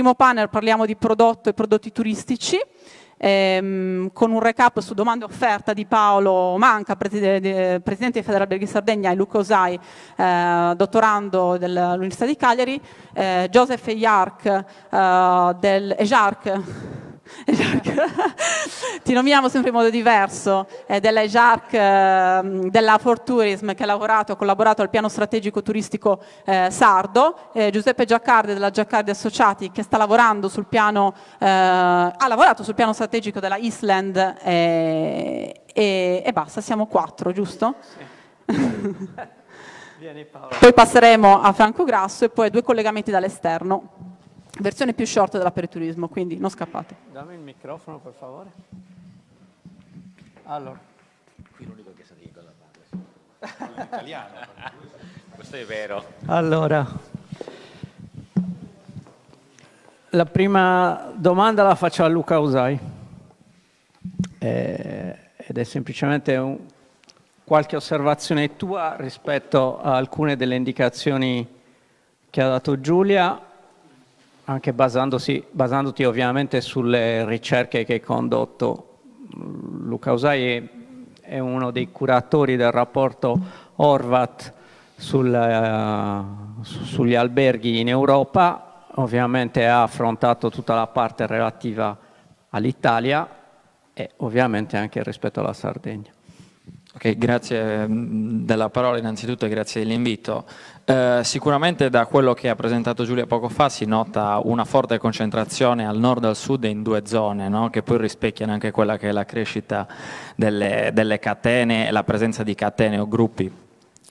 primo panel parliamo di prodotto e prodotti turistici, ehm, con un recap su domanda e offerta di Paolo Manca, eh, presidente, presidente di Federalberghi Sardegna e Luca Osai, eh, dottorando dell'Università di Cagliari, eh, Joseph Ejark, eh, del, Ejark ti nominiamo sempre in modo diverso, eh, della JARC eh, dell'Afor Tourism che ha lavorato, collaborato al piano strategico turistico eh, sardo, eh, Giuseppe Giaccardi della Giaccardi Associati che sta lavorando sul piano, eh, ha lavorato sul piano strategico della Island eh, e, e, basta, siamo quattro, giusto? Sì. poi passeremo a Franco Grasso e poi due collegamenti dall'esterno versione più short dell'aperiturismo, quindi non scappate. Dammi il microfono per favore. Allora. Qui l'unico che sa di cosa parla. Italiano. Questo è vero. Allora. La prima domanda la faccio a Luca Usai. Eh, ed è semplicemente un, qualche osservazione tua rispetto a alcune delle indicazioni che ha dato Giulia anche basandoti ovviamente sulle ricerche che hai condotto. Luca Usai è uno dei curatori del rapporto Orvat sul, uh, sugli alberghi in Europa, ovviamente ha affrontato tutta la parte relativa all'Italia e ovviamente anche rispetto alla Sardegna. Ok, grazie mm, della parola innanzitutto e grazie dell'invito. Eh, sicuramente da quello che ha presentato Giulia poco fa si nota una forte concentrazione al nord e al sud in due zone no? che poi rispecchiano anche quella che è la crescita delle, delle catene e la presenza di catene o gruppi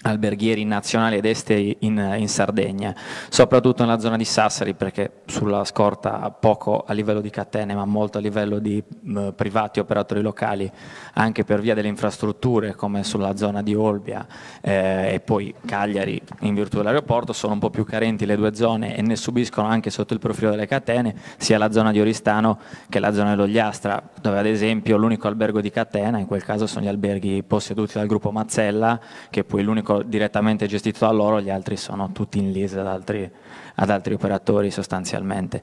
alberghieri nazionali ed esteri in, in, Sardegna, soprattutto nella zona di Sassari perché sulla scorta poco a livello di catene ma molto a livello di mh, mm, privati operatori locali anche per via delle infrastrutture come sulla zona di Olbia eh, e poi Cagliari in virtù dell'aeroporto sono un po' più carenti le due zone e ne subiscono anche sotto il profilo delle catene sia la zona di Oristano che la zona dell'Ogliastra dove ad esempio l'unico albergo di catena in quel caso sono gli alberghi posseduti dal gruppo Mazzella che poi l'unico unico direttamente gestito da loro, gli altri sono tutti in lease ad altri, ad altri operatori sostanzialmente.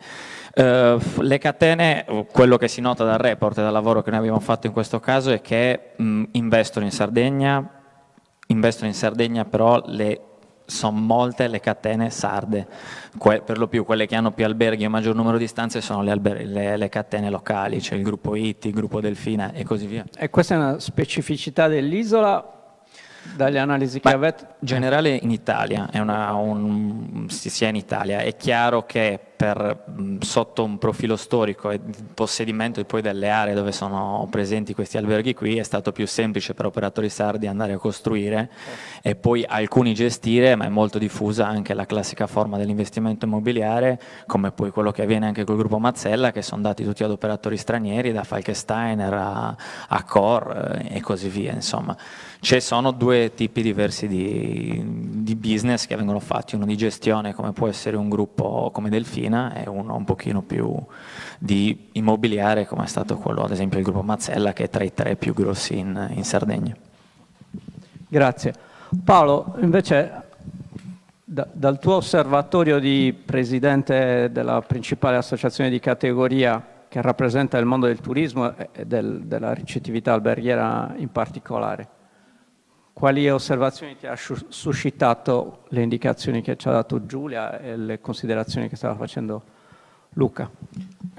Uh, le catene, quello che si nota dal report e dal lavoro che noi abbiamo fatto in questo caso è che mh, investono in Sardegna, investono in Sardegna però le sono molte le catene sarde, que per lo più quelle che hanno più alberghi e maggior numero di stanze sono le, le, le catene locali, c'è cioè il gruppo Itti, il gruppo Delfina e così via. E questa è una specificità dell'isola dalle analisi che Ma avete? In generale in Italia, una, un, sia in Italia, è chiaro che per, sotto un profilo storico e possedimento poi delle aree dove sono presenti questi alberghi qui è stato più semplice per operatori sardi andare a costruire e poi alcuni gestire, ma è molto diffusa anche la classica forma dell'investimento immobiliare, come poi quello che avviene anche col gruppo Mazzella, che sono dati tutti ad operatori stranieri, da Falkensteiner a, a Core eh, e così via. Insomma, ci sono due tipi diversi di, di business che vengono fatti, uno di gestione come può essere un gruppo come Delfino, Latina e uno un pochino più di immobiliare come è stato quello ad esempio il gruppo Mazzella che è tra i tre più grossi in, in Sardegna. Grazie. Paolo, invece da, dal tuo osservatorio di presidente della principale associazione di categoria che rappresenta il mondo del turismo e del, della ricettività alberghiera in particolare, quali osservazioni ti ha suscitato le indicazioni che ci ha dato Giulia e le considerazioni che stava facendo Luca?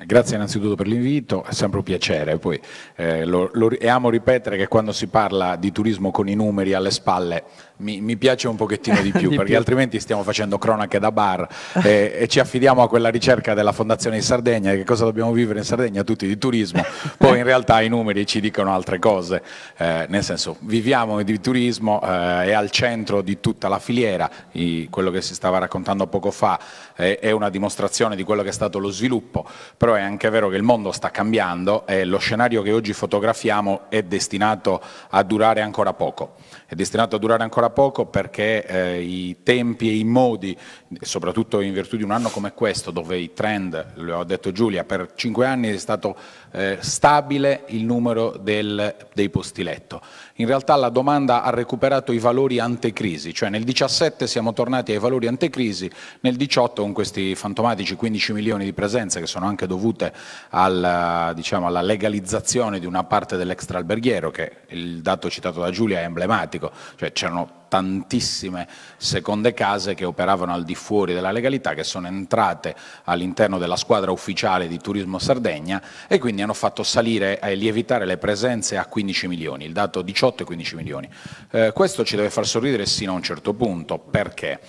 Grazie innanzitutto per l'invito, è sempre un piacere, poi eh, lo, lo, e amo ripetere che quando si parla di turismo con i numeri alle spalle mi, mi piace un pochettino di più, di perché più. altrimenti stiamo facendo cronache da bar eh, e ci affidiamo a quella ricerca della Fondazione di Sardegna, che cosa dobbiamo vivere in Sardegna tutti di turismo, poi in realtà i numeri ci dicono altre cose, eh, nel senso viviamo di turismo, eh, è al centro di tutta la filiera, I, quello che si stava raccontando poco fa è, è una dimostrazione di quello che è stato lo sviluppo, però è anche vero che il mondo sta cambiando e lo scenario che oggi fotografiamo è destinato a durare ancora poco. È destinato a durare ancora poco perché eh, i tempi e i modi, soprattutto in virtù di un anno come questo, dove i trend, lo ha detto Giulia, per cinque anni è stato eh, stabile il numero del, dei posti letto in realtà la domanda ha recuperato i valori antecrisi, cioè nel 2017 siamo tornati ai valori antecrisi, nel 2018 con questi fantomatici 15 milioni di presenze che sono anche dovute al, diciamo, alla legalizzazione di una parte dell'extraalberghiero, che il dato citato da Giulia è emblematico, cioè c'erano tantissime seconde case che operavano al di fuori della legalità, che sono entrate all'interno della squadra ufficiale di Turismo Sardegna e quindi hanno fatto salire e lievitare le presenze a 15 milioni, il dato 18 e 15 milioni. Eh, questo ci deve far sorridere sino a un certo punto, perché?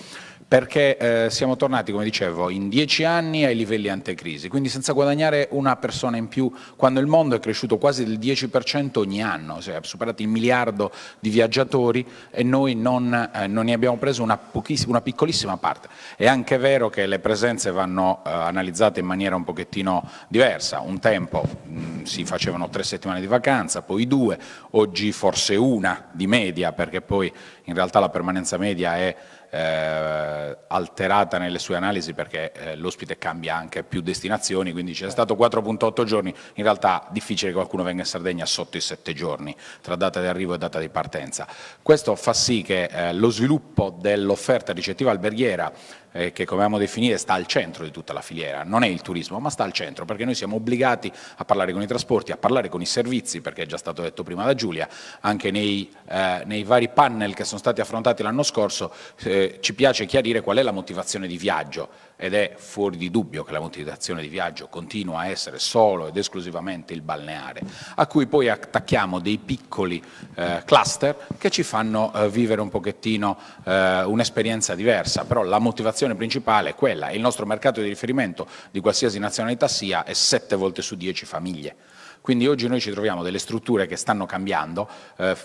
perché eh, siamo tornati, come dicevo, in dieci anni ai livelli antecrisi, quindi senza guadagnare una persona in più, quando il mondo è cresciuto quasi del 10% ogni anno, si è superato il miliardo di viaggiatori e noi non, eh, non ne abbiamo preso una, una, piccolissima parte. È anche vero che le presenze vanno eh, analizzate in maniera un pochettino diversa, un tempo mh, mm, si facevano tre settimane di vacanza, poi due, oggi forse una di media, perché poi in realtà la permanenza media è eh, alterata nelle sue analisi perché eh, l'ospite cambia anche più destinazioni, quindi c'è stato 4.8 giorni, in realtà difficile che qualcuno venga in Sardegna sotto i 7 giorni, tra data di arrivo e data di partenza. Questo fa sì che eh, lo sviluppo dell'offerta ricettiva alberghiera eh, che come amo definire sta al centro di tutta la filiera, non è il turismo ma sta al centro perché noi siamo obbligati a parlare con i trasporti, a parlare con i servizi perché è già stato detto prima da Giulia, anche nei, eh, nei vari panel che sono stati affrontati l'anno scorso eh, ci piace chiarire qual è la motivazione di viaggio ed è fuori di dubbio che la motivazione di viaggio continua a essere solo ed esclusivamente il balneare, a cui poi attacchiamo dei piccoli eh, cluster che ci fanno eh, vivere un pochettino eh, un'esperienza diversa, però la motivazione principale è quella, il nostro mercato di riferimento di qualsiasi nazionalità sia è 7 volte su 10 famiglie. Quindi oggi noi ci troviamo delle strutture che stanno cambiando, eh,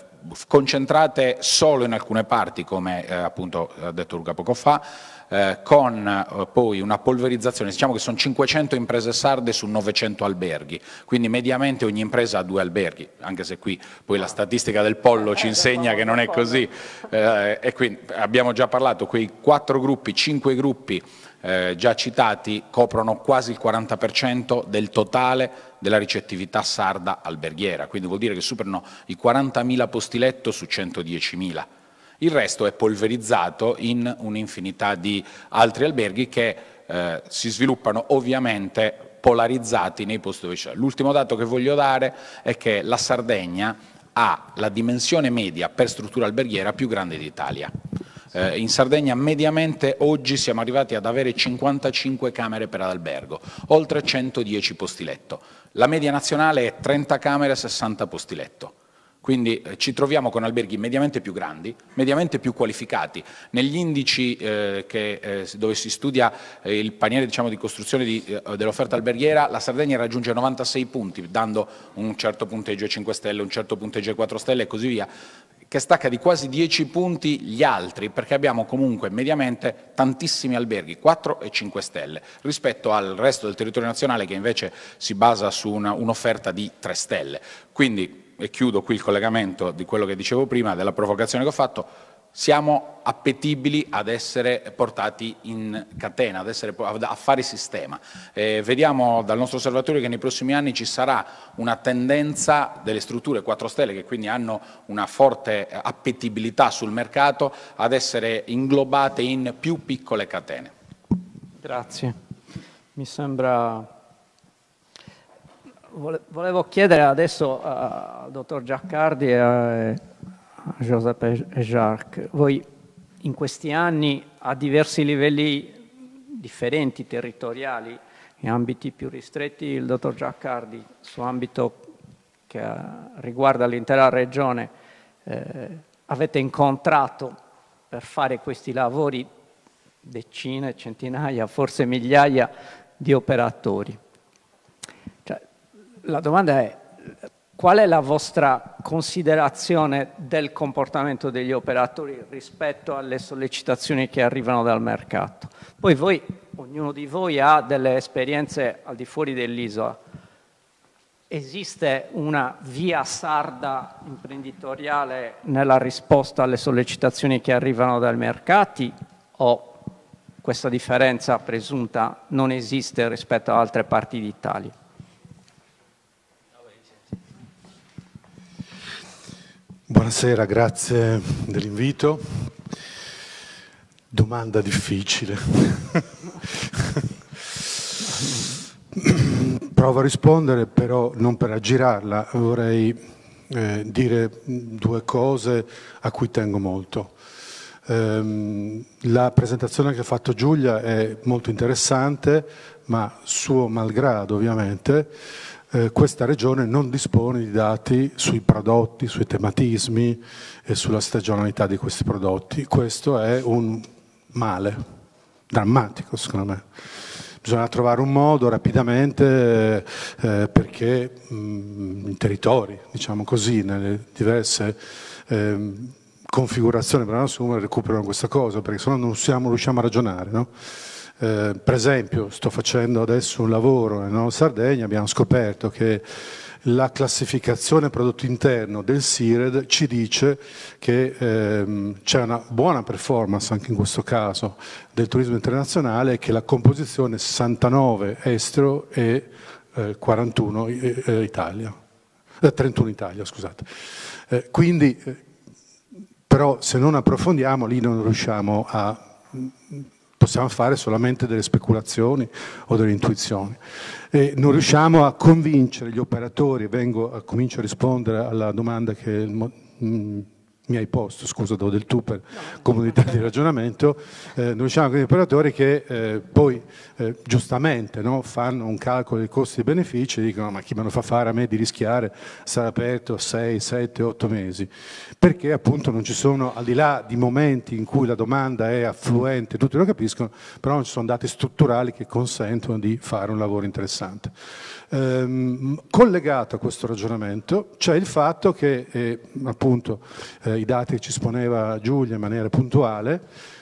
concentrate solo in alcune parti, come eh, appunto ha detto Luca poco fa, eh, con eh, poi una polverizzazione, diciamo che sono 500 imprese sarde su 900 alberghi, quindi mediamente ogni impresa ha due alberghi, anche se qui poi la statistica del pollo ci eh, insegna che non è così, eh, e quindi abbiamo già parlato, quei quattro gruppi, cinque gruppi eh, già citati coprono quasi il 40% del totale della ricettività sarda alberghiera, quindi vuol dire che superano i 40.000 posti letto su 110.000. Il resto è polverizzato in un'infinità di altri alberghi che eh, si sviluppano ovviamente polarizzati nei posti dove c'è. L'ultimo dato che voglio dare è che la Sardegna ha la dimensione media per struttura alberghiera più grande d'Italia. Eh, in Sardegna mediamente oggi siamo arrivati ad avere 55 camere per albergo, oltre 110 posti letto. La media nazionale è 30 camere e 60 posti letto. Quindi eh, ci troviamo con alberghi mediamente più grandi, mediamente più qualificati. Negli indici eh, che, eh, dove si studia eh, il paniere diciamo, di costruzione di, eh, dell'offerta alberghiera, la Sardegna raggiunge 96 punti, dando un certo punteggio a 5 stelle, un certo punteggio a 4 stelle e così via, che stacca di quasi 10 punti gli altri, perché abbiamo comunque mediamente tantissimi alberghi, 4 e 5 stelle, rispetto al resto del territorio nazionale che invece si basa su un'offerta un di 3 stelle. Quindi, e chiudo qui il collegamento di quello che dicevo prima, della provocazione che ho fatto, siamo appetibili ad essere portati in catena, ad essere, a fare sistema. Eh, vediamo dal nostro osservatorio che nei prossimi anni ci sarà una tendenza delle strutture 4 stelle, che quindi hanno una forte appetibilità sul mercato, ad essere inglobate in più piccole catene. Grazie. Mi sembra Volevo chiedere adesso al dottor Giaccardi e a Giuseppe Jacques, voi in questi anni a diversi livelli differenti territoriali, in ambiti più ristretti, il dottor Giaccardi su ambito che eh, riguarda l'intera regione, eh, avete incontrato per fare questi lavori decine, centinaia, forse migliaia di operatori la domanda è qual è la vostra considerazione del comportamento degli operatori rispetto alle sollecitazioni che arrivano dal mercato? Poi voi, ognuno di voi ha delle esperienze al di fuori dell'isola. Esiste una via sarda imprenditoriale nella risposta alle sollecitazioni che arrivano dai mercati o questa differenza presunta non esiste rispetto a altre parti d'Italia? Buonasera, grazie dell'invito. Domanda difficile. Provo a rispondere, però non per aggirarla, vorrei eh, dire due cose a cui tengo molto. Ehm, la presentazione che ha fatto Giulia è molto interessante, ma suo malgrado ovviamente, eh, questa regione non dispone di dati sui prodotti, sui tematismi e sulla stagionalità di questi prodotti. Questo è un male drammatico secondo me. Bisogna trovare un modo rapidamente eh, perché mh, mm, in territori, diciamo così, nelle diverse eh, configurazioni per la recuperano questa cosa, perché se no non siamo, riusciamo a ragionare. No? Eh, per esempio sto facendo adesso un lavoro in Sardegna, abbiamo scoperto che la classificazione prodotto interno del SIRED ci dice che ehm, c'è una buona performance anche in questo caso del turismo internazionale e che la composizione 69 estero e eh, 41 eh, eh, Italia, eh, 31 Italia, scusate. Eh, quindi però se non approfondiamo lì non riusciamo a possiamo fare solamente delle speculazioni o delle intuizioni. E non riusciamo a convincere gli operatori, vengo, a, comincio a rispondere alla domanda che il mm, mi hai posto, scusa do del tu per comunità di ragionamento, eh, noi siamo quegli operatori che eh, poi eh, giustamente no, fanno un calcolo dei costi e benefici e dicono ma chi me lo fa fare a me di rischiare sarà aperto 6, 7, 8 mesi, perché appunto non ci sono, al di là di momenti in cui la domanda è affluente, tutti lo capiscono, però non ci sono dati strutturali che consentono di fare un lavoro interessante. Ehm, collegato a questo ragionamento c'è il fatto che, eh, appunto, eh, i dati che ci esponeva Giulia in maniera puntuale,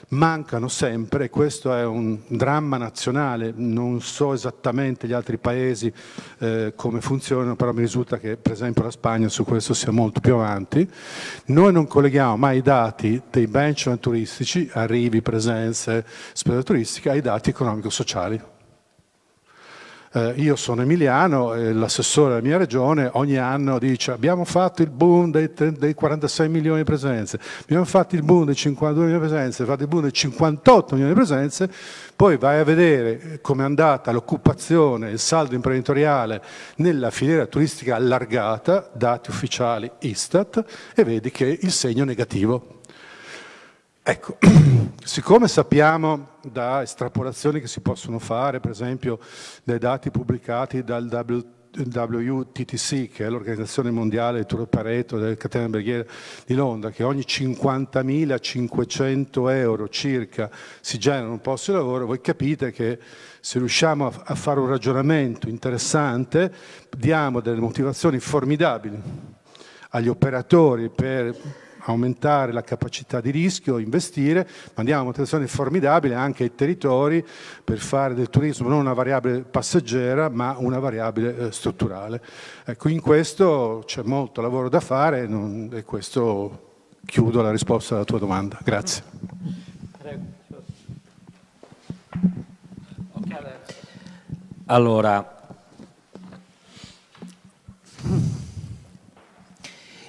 mancano sempre, e questo è un dramma nazionale, non so esattamente gli altri paesi eh, come funzionano, però mi risulta che per esempio la Spagna su questo sia molto più avanti. Noi non colleghiamo mai i dati dei benchmark turistici, arrivi, presenze, spesa turistica, ai dati economico-sociali. Eh, io sono emiliano, eh, l'assessore della mia regione ogni anno dice abbiamo fatto il boom dei, dei 46 milioni di presenze, abbiamo fatto il boom dei 52 milioni di presenze, abbiamo fatto il boom dei 58 milioni di presenze, poi vai a vedere eh, come è andata l'occupazione, il saldo imprenditoriale nella filiera turistica allargata, dati ufficiali Istat, e vedi che il segno è negativo. Ecco, siccome sappiamo da estrapolazioni che si possono fare, per esempio dai dati pubblicati dal WTTC, che è l'Organizzazione Mondiale del Turo Pareto del Catena Berghiera di Londra, che ogni 50.500 euro circa si generano un posto di lavoro, voi capite che se riusciamo a fare un ragionamento interessante diamo delle motivazioni formidabili agli operatori per aumentare la capacità di rischio, investire, mandiamo un'attenzione formidabile anche ai territori per fare del turismo non una variabile passeggera ma una variabile eh, strutturale. Ecco, in questo c'è molto lavoro da fare non, e questo chiudo la risposta alla tua domanda. Grazie. Allora,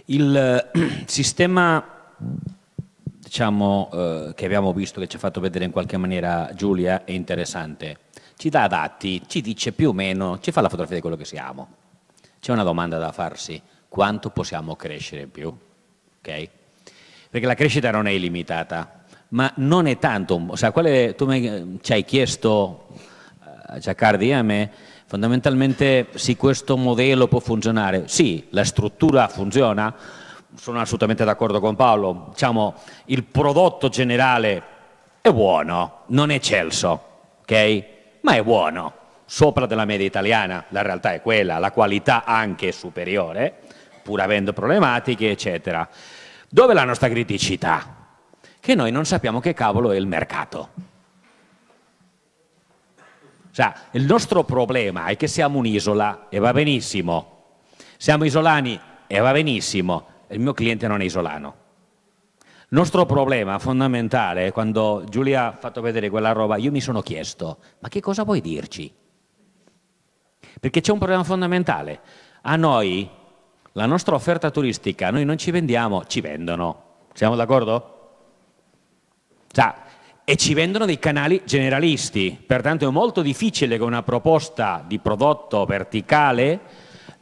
Il eh, sistema diciamo, eh, che abbiamo visto, che ci ha fatto vedere in qualche maniera Giulia, è interessante. Ci dà dati, ci dice più o meno, ci fa la fotografia di quello che siamo. C'è una domanda da farsi, quanto possiamo crescere in più? Okay? Perché la crescita non è illimitata, ma non è tanto, o sea, quale, tu mi, ci hai chiesto, a eh, Giacardi e a me, Fondamentalmente se questo modello può funzionare, sì, la struttura funziona, sono assolutamente d'accordo con Paolo, diciamo il prodotto generale è buono, non è Celso, ok? Ma è buono, sopra della media italiana, la realtà è quella, la qualità anche superiore, pur avendo problematiche, eccetera. Dove è la nostra criticità? Che noi non sappiamo che cavolo è il mercato. Cioè, il nostro problema è che siamo un'isola e va benissimo. Siamo isolani e va benissimo. Il mio cliente non è isolano. Il nostro problema fondamentale, quando Giulia ha fatto vedere quella roba, io mi sono chiesto, ma che cosa vuoi dirci? Perché c'è un problema fondamentale. A noi, la nostra offerta turistica, noi non ci vendiamo, ci vendono. Siamo d'accordo? Cioè, e ci vendono dei canali generalisti, pertanto è molto difficile che una proposta di prodotto verticale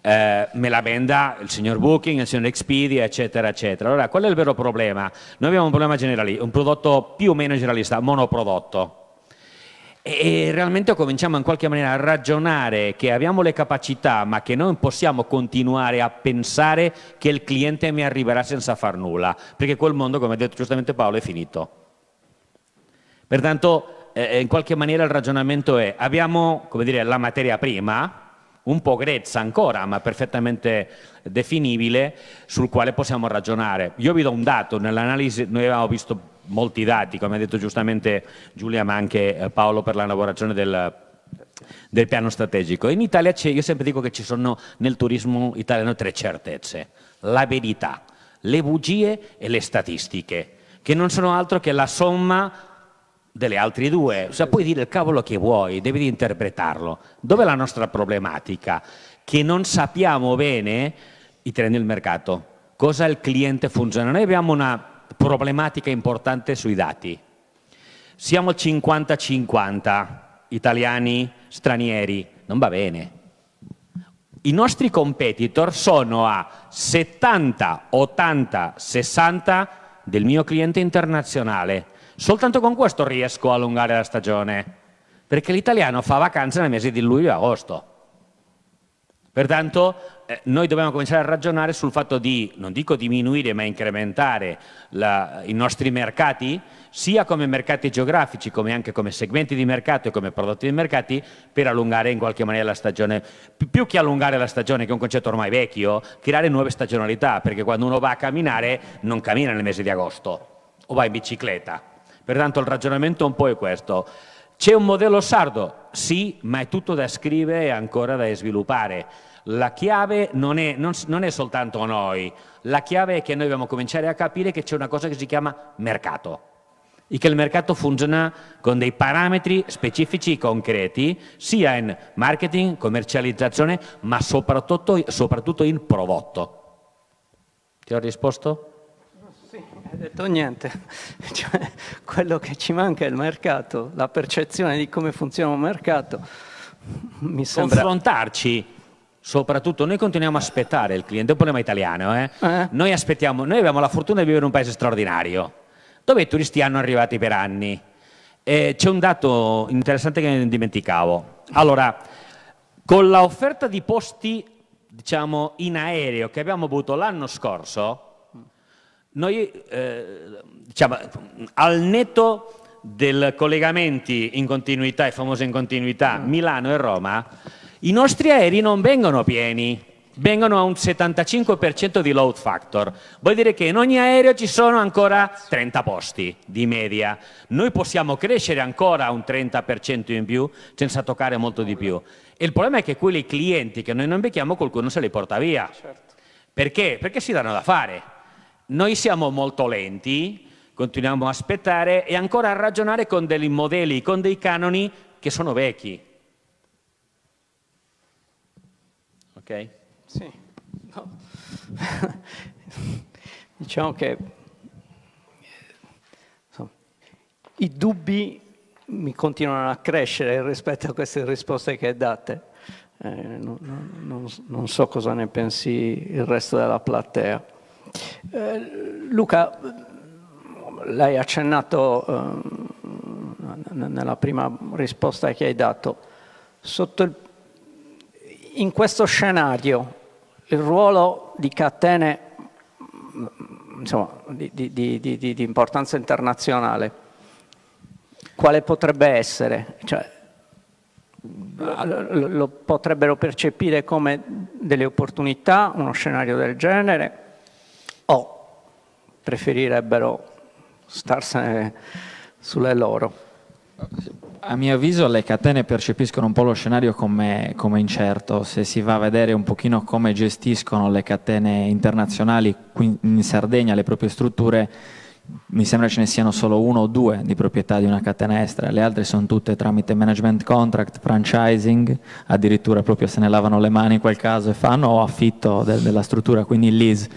eh, me la venda il signor Booking, il signor Expedia, eccetera, eccetera. Allora, qual è il vero problema? Noi abbiamo un problema generalista, un prodotto più o meno generalista, monoprodotto. E realmente cominciamo in qualche maniera a ragionare che abbiamo le capacità, ma che non possiamo continuare a pensare che il cliente mi arriverà senza far nulla, perché quel mondo, come ha detto giustamente Paolo, è finito. Pertanto, eh, eh, in qualche maniera il ragionamento è, abbiamo dire, la materia prima, un po' grezza ancora, ma perfettamente definibile, sul quale possiamo ragionare. Io vi do un dato, nell'analisi noi avevamo visto molti dati, come ha detto giustamente Giulia, ma anche eh, Paolo per la lavorazione del del piano strategico. In Italia io sempre dico che ci sono nel turismo italiano tre certezze, la verità, le bugie e le statistiche, che non sono altro che la somma delle altre due, cioè, puoi dire il cavolo che vuoi, devi interpretarlo. Dov'è la nostra problematica? Che non sappiamo bene i treni del mercato, cosa il cliente funziona. Noi abbiamo una problematica importante sui dati. Siamo 50-50, italiani, stranieri, non va bene. I nostri competitor sono a 70, 80, 60 del mio cliente internazionale Soltanto con questo riesco a allungare la stagione, perché l'italiano fa vacanze nel mese di luglio e agosto. Pertanto eh, noi dobbiamo cominciare a ragionare sul fatto di, non dico diminuire, ma incrementare la, i nostri mercati, sia come mercati geografici, come anche come segmenti di mercato e come prodotti di mercati, per allungare in qualche maniera la stagione. Pi più che allungare la stagione, che è un concetto ormai vecchio, creare nuove stagionalità, perché quando uno va a camminare non cammina nel mese di agosto o va in bicicletta, Pertanto il ragionamento un po' è questo. C'è un modello sardo? Sì, ma è tutto da scrivere e ancora da sviluppare. La chiave non è, non, non è soltanto noi, la chiave è che noi dobbiamo cominciare a capire che c'è una cosa che si chiama mercato e che il mercato funziona con dei parametri specifici e concreti, sia in marketing, commercializzazione, ma soprattutto, soprattutto in prodotto. Ti ho risposto? Hai detto niente, cioè, quello che ci manca è il mercato, la percezione di come funziona un mercato. Mi sembra... Confrontarci, soprattutto noi continuiamo a aspettare il cliente, è un problema italiano, eh? Eh? Noi, noi abbiamo la fortuna di vivere in un paese straordinario, dove i turisti hanno arrivati per anni. Eh, c'è un dato interessante che non dimenticavo. Allora, con l'offerta di posti diciamo, in aereo che abbiamo avuto l'anno scorso, noi, eh, diciamo, al netto del collegamenti in continuità e famoso in continuità mm. Milano e Roma, i nostri aerei non vengono pieni, vengono a un 75% di load factor. Vuol dire che in ogni aereo ci sono ancora 30 posti di media. Noi possiamo crescere ancora un 30% in più senza toccare molto di più. E il problema è che quelli clienti che noi non becchiamo qualcuno se li porta via. Certo. Perché? Perché si danno da fare. Noi siamo molto lenti, continuiamo a aspettare e ancora a ragionare con dei modelli, con dei canoni che sono vecchi. Ok? Sì. No. diciamo che insomma, i dubbi mi continuano a crescere rispetto a queste risposte che date. Eh, non, non, non so cosa ne pensi il resto della platea. Eh, Luca, l'hai accennato eh, nella prima risposta che hai dato. Il, in questo scenario il ruolo di catene insomma, di, di, di, di, importanza internazionale, quale potrebbe essere? Cioè, lo potrebbero percepire come delle opportunità, uno scenario del genere, preferirebbero starsene sulle loro. A mio avviso le catene percepiscono un po' lo scenario come, come, incerto, se si va a vedere un pochino come gestiscono le catene internazionali qui in Sardegna le proprie strutture, mi sembra ce ne siano solo uno o due di proprietà di una catena estera, le altre sono tutte tramite management contract, franchising, addirittura proprio se ne lavano le mani in quel caso e fanno o affitto de della struttura, quindi lease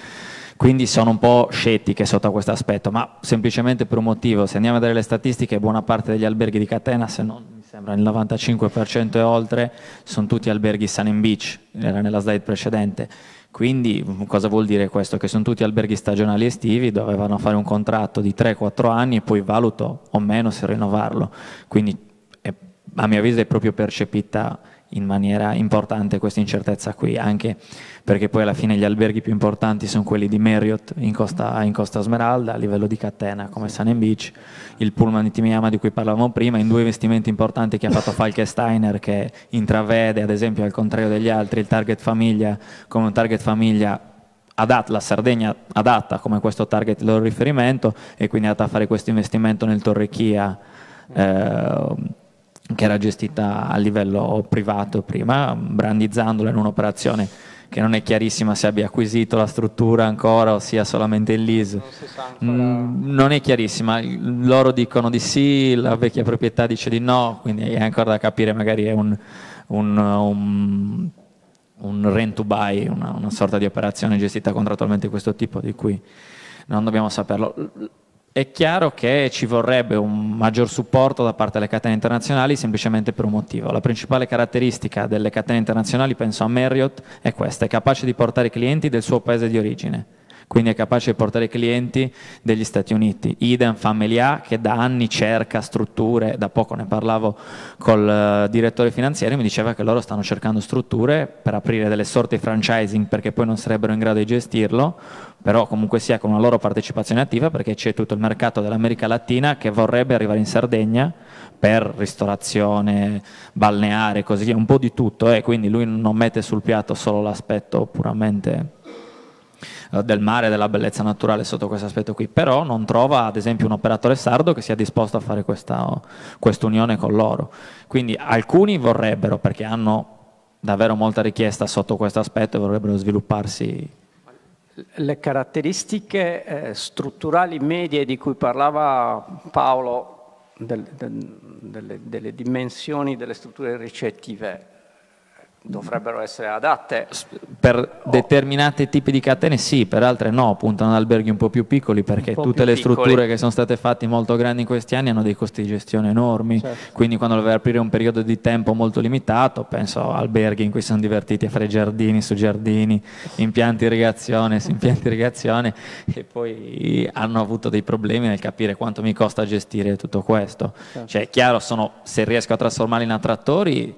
quindi sono un po' scettiche sotto questo aspetto, ma semplicemente per un motivo, se andiamo a vedere le statistiche, buona parte degli alberghi di Catena, se non mi sembra il 95% e oltre, sono tutti alberghi Sun and Beach, era nella slide precedente. Quindi cosa vuol dire questo? Che sono tutti alberghi stagionali estivi, dovevano fare un contratto di 3-4 anni e poi valuto o meno se rinnovarlo. Quindi a mio avviso è proprio percepita in maniera importante questa incertezza qui, anche perché poi alla fine gli alberghi più importanti sono quelli di Marriott in Costa, in Costa Smeralda, a livello di catena come Sun and Beach, il pullman di Timiama di cui parlavamo prima, in due investimenti importanti che ha fatto Falkensteiner che intravede ad esempio al contrario degli altri il target famiglia come un target famiglia Adatta, la Sardegna adatta come questo target loro riferimento e quindi è andata a fare questo investimento nel Torrechia mm. eh, che era gestita a livello privato prima, brandizzandola in un'operazione che non è chiarissima se abbia acquisito la struttura ancora o sia solamente il lease. Non, mm, non è chiarissima, loro dicono di sì, la vecchia proprietà dice di no, quindi è ancora da capire, magari è un, un, un, un rent to buy, una, una sorta di operazione gestita contrattualmente di questo tipo, di cui non dobbiamo saperlo è chiaro che ci vorrebbe un maggior supporto da parte delle catene internazionali semplicemente per un motivo. La principale caratteristica delle catene internazionali, penso a Marriott, è questa, è capace di portare i clienti del suo paese di origine quindi è capace di portare clienti degli Stati Uniti. Idem Familia che da anni cerca strutture, da poco ne parlavo col eh, direttore finanziario, mi diceva che loro stanno cercando strutture per aprire delle sorte di franchising perché poi non sarebbero in grado di gestirlo, però comunque sia con una loro partecipazione attiva perché c'è tutto il mercato dell'America Latina che vorrebbe arrivare in Sardegna per ristorazione balneare, così via, un po' di tutto, e eh, quindi lui non mette sul piatto solo l'aspetto puramente eh, del mare della bellezza naturale sotto questo aspetto qui, però non trova ad esempio un operatore sardo che sia disposto a fare questa oh, unione con loro. Quindi alcuni vorrebbero, perché hanno davvero molta richiesta sotto questo aspetto vorrebbero svilupparsi le caratteristiche eh, strutturali medie di cui parlava Paolo, del, del, delle, delle dimensioni delle strutture ricettive, dovrebbero essere adatte. Per oh. determinati tipi di catene sì, per altre no, puntano ad alberghi un po' più piccoli perché tutte le strutture piccoli. che sono state fatte molto grandi in questi anni hanno dei costi di gestione enormi, certo. quindi quando deve aprire un periodo di tempo molto limitato, penso a alberghi in cui si sono divertiti a fare giardini su giardini, impianti irrigazione su impianti irrigazione e poi hanno avuto dei problemi nel capire quanto mi costa gestire tutto questo. Certo. Cioè è chiaro, sono, se riesco a trasformarli in attrattori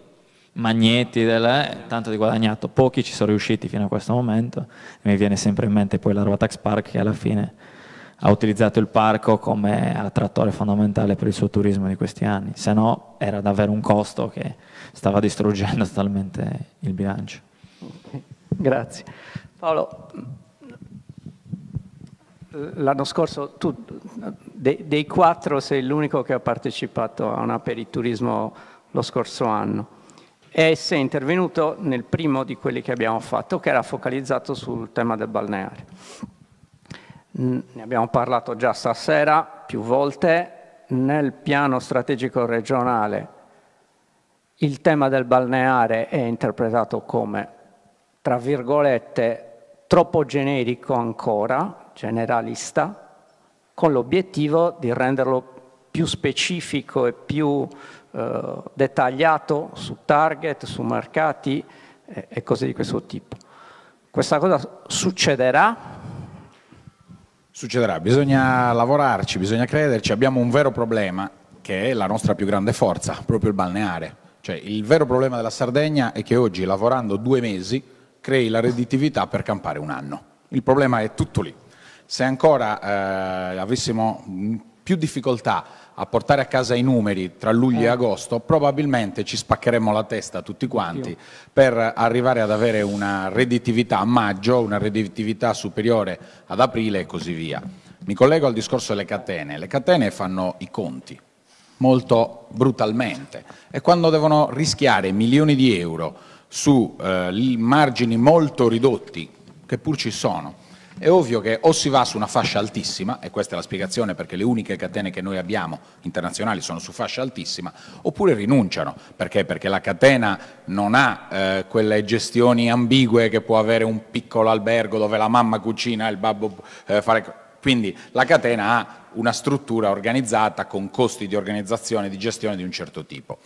Magneti, delle, tanto di guadagnato, pochi ci sono riusciti fino a questo momento, mi viene sempre in mente poi la Rotax Park che alla fine ha utilizzato il parco come attrattore fondamentale per il suo turismo di questi anni, se no era davvero un costo che stava distruggendo totalmente il bilancio. Grazie. Paolo, l'anno scorso tu dei, dei quattro sei l'unico che ha partecipato a un aperiturismo lo scorso anno e si è intervenuto nel primo di quelli che abbiamo fatto, che era focalizzato sul tema del balneare. Ne abbiamo parlato già stasera più volte, nel piano strategico regionale il tema del balneare è interpretato come, tra virgolette, troppo generico ancora, generalista, con l'obiettivo di renderlo più specifico e più eh, dettagliato su target, su mercati e cose di questo tipo. Questa cosa succederà? Succederà, bisogna lavorarci, bisogna crederci, abbiamo un vero problema che è la nostra più grande forza, proprio il balneare. Cioè, il vero problema della Sardegna è che oggi, lavorando due mesi, crei la redditività per campare un anno. Il problema è tutto lì. Se ancora eh, avessimo più difficoltà a portare a casa i numeri tra luglio eh. e agosto, probabilmente ci spaccheremmo la testa tutti quanti Io. per arrivare ad avere una redditività a maggio, una redditività superiore ad aprile e così via. Mi collego al discorso delle catene. Le catene fanno i conti molto brutalmente e quando devono rischiare milioni di euro su eh, margini molto ridotti, che pur ci sono, è ovvio che o si va su una fascia altissima, e questa è la spiegazione perché le uniche catene che noi abbiamo internazionali sono su fascia altissima, oppure rinunciano. Perché? Perché la catena non ha eh, quelle gestioni ambigue che può avere un piccolo albergo dove la mamma cucina e il babbo eh, fare... Quindi la catena ha una struttura organizzata con costi di organizzazione e di gestione di un certo tipo.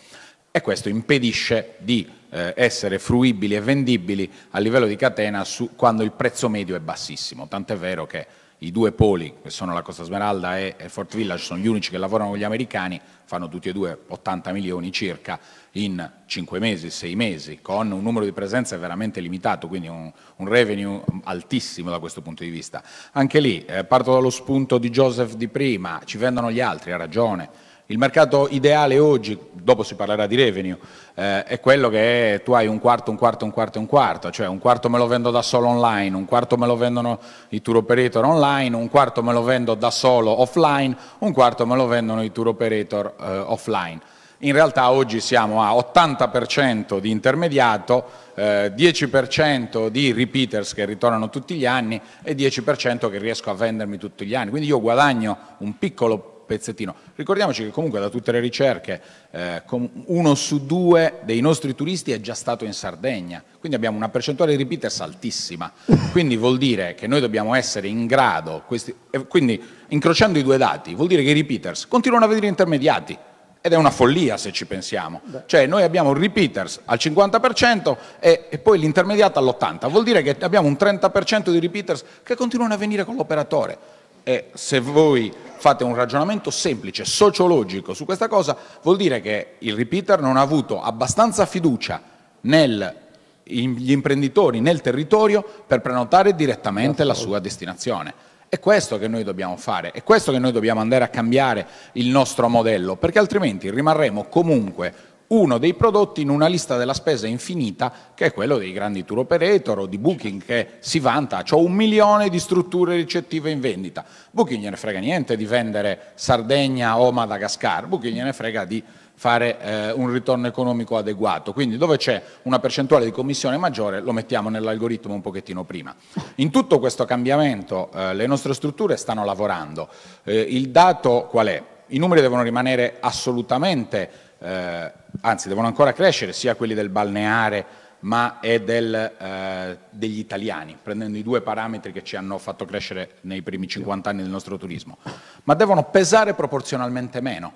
E questo impedisce di eh, essere fruibili e vendibili a livello di catena su, quando il prezzo medio è bassissimo, tant'è vero che i due poli, che sono la Costa Smeralda e, e Fort Village, sono gli unici che lavorano con gli americani, fanno tutti e due 80 milioni circa in 5 mesi, 6 mesi, con un numero di presenze veramente limitato, quindi un, un revenue altissimo da questo punto di vista. Anche lì, eh, parto dallo spunto di Joseph di prima, ci vendono gli altri, ha ragione, il mercato ideale oggi, dopo si parlerà di revenue, eh, è quello che è, tu hai un quarto, un quarto, un quarto un quarto, cioè un quarto me lo vendo da solo online, un quarto me lo vendono i tour operator online, un quarto me lo vendo da solo offline, un quarto me lo vendono i tour operator eh, offline. In realtà oggi siamo a 80% di intermediato, eh, 10% di repeaters che ritornano tutti gli anni e 10% che riesco a vendermi tutti gli anni. Quindi io guadagno un piccolo pezzettino. Ricordiamoci che comunque da tutte le ricerche eh, uno su due dei nostri turisti è già stato in Sardegna, quindi abbiamo una percentuale di repeaters altissima, quindi vuol dire che noi dobbiamo essere in grado, questi, eh, quindi incrociando i due dati, vuol dire che i repeaters continuano a venire intermediati, ed è una follia se ci pensiamo. Beh. Cioè noi abbiamo repeaters al 50% e, e poi l'intermediata all'80%. Vuol dire che abbiamo un 30% di repeaters che continuano a venire con l'operatore. E se voi fate un ragionamento semplice, sociologico su questa cosa, vuol dire che il repeater non ha avuto abbastanza fiducia negli imprenditori, nel territorio, per prenotare direttamente la sua destinazione. È questo che noi dobbiamo fare, è questo che noi dobbiamo andare a cambiare il nostro modello, perché altrimenti rimarremo comunque uno dei prodotti in una lista della spesa infinita che è quello dei grandi tour operator o di Booking che si vanta, ho un milione di strutture ricettive in vendita. Booking gliene frega niente di vendere Sardegna o Madagascar, Booking gliene frega di fare eh, un ritorno economico adeguato. Quindi dove c'è una percentuale di commissione maggiore lo mettiamo nell'algoritmo un pochettino prima. In tutto questo cambiamento eh, le nostre strutture stanno lavorando. Eh, il dato qual è? i numeri devono rimanere assolutamente, eh, anzi devono ancora crescere, sia quelli del balneare ma è del, eh, degli italiani, prendendo i due parametri che ci hanno fatto crescere nei primi 50 anni del nostro turismo, ma devono pesare proporzionalmente meno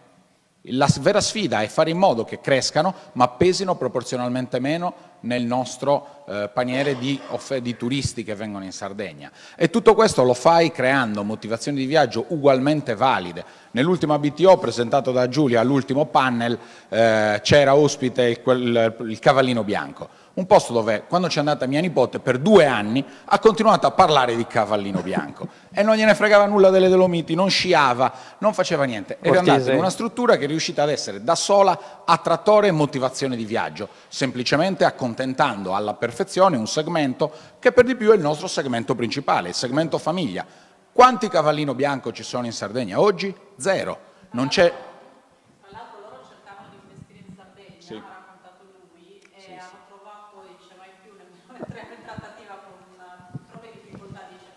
la vera sfida è fare in modo che crescano, ma pesino proporzionalmente meno nel nostro eh, paniere di, di, turisti che vengono in Sardegna. E tutto questo lo fai creando motivazioni di viaggio ugualmente valide. Nell'ultima BTO presentato da Giulia all'ultimo panel eh, c'era ospite quel, il cavallino bianco un posto dove, quando c'è andata mia nipote, per due anni ha continuato a parlare di Cavallino Bianco e non gliene fregava nulla delle Dolomiti, non sciava, non faceva niente. Ed è andata in una struttura che è riuscita ad essere da sola attrattore e motivazione di viaggio, semplicemente accontentando alla perfezione un segmento che per di più è il nostro segmento principale, il segmento famiglia. Quanti Cavallino Bianco ci sono in Sardegna oggi? Zero. Non c'è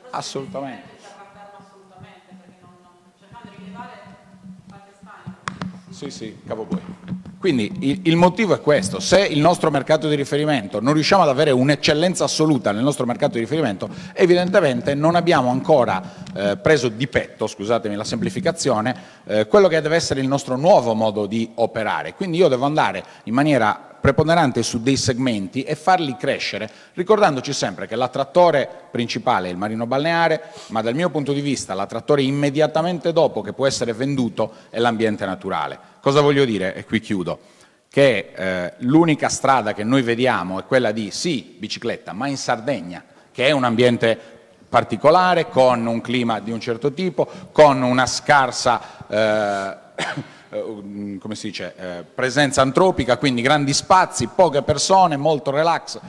Assolutamente. Cioè, sì, sì, cavo voi. Quindi il, il, motivo è questo, se il nostro mercato di riferimento non riusciamo ad avere un'eccellenza assoluta nel nostro mercato di riferimento, evidentemente non abbiamo ancora eh, preso di petto, scusatemi la semplificazione, eh, quello che deve essere il nostro nuovo modo di operare. Quindi io devo andare in maniera preponderante su dei segmenti e farli crescere, ricordandoci sempre che l'attrattore principale è il marino balneare, ma dal mio punto di vista l'attrattore immediatamente dopo che può essere venduto è l'ambiente naturale. Cosa voglio dire? E qui chiudo. Che eh, l'unica strada che noi vediamo è quella di sì, bicicletta, ma in Sardegna, che è un ambiente particolare, con un clima di un certo tipo, con una scarsa... Eh, eh, mm, come si dice, eh, presenza antropica, quindi grandi spazi, poche persone, molto relax.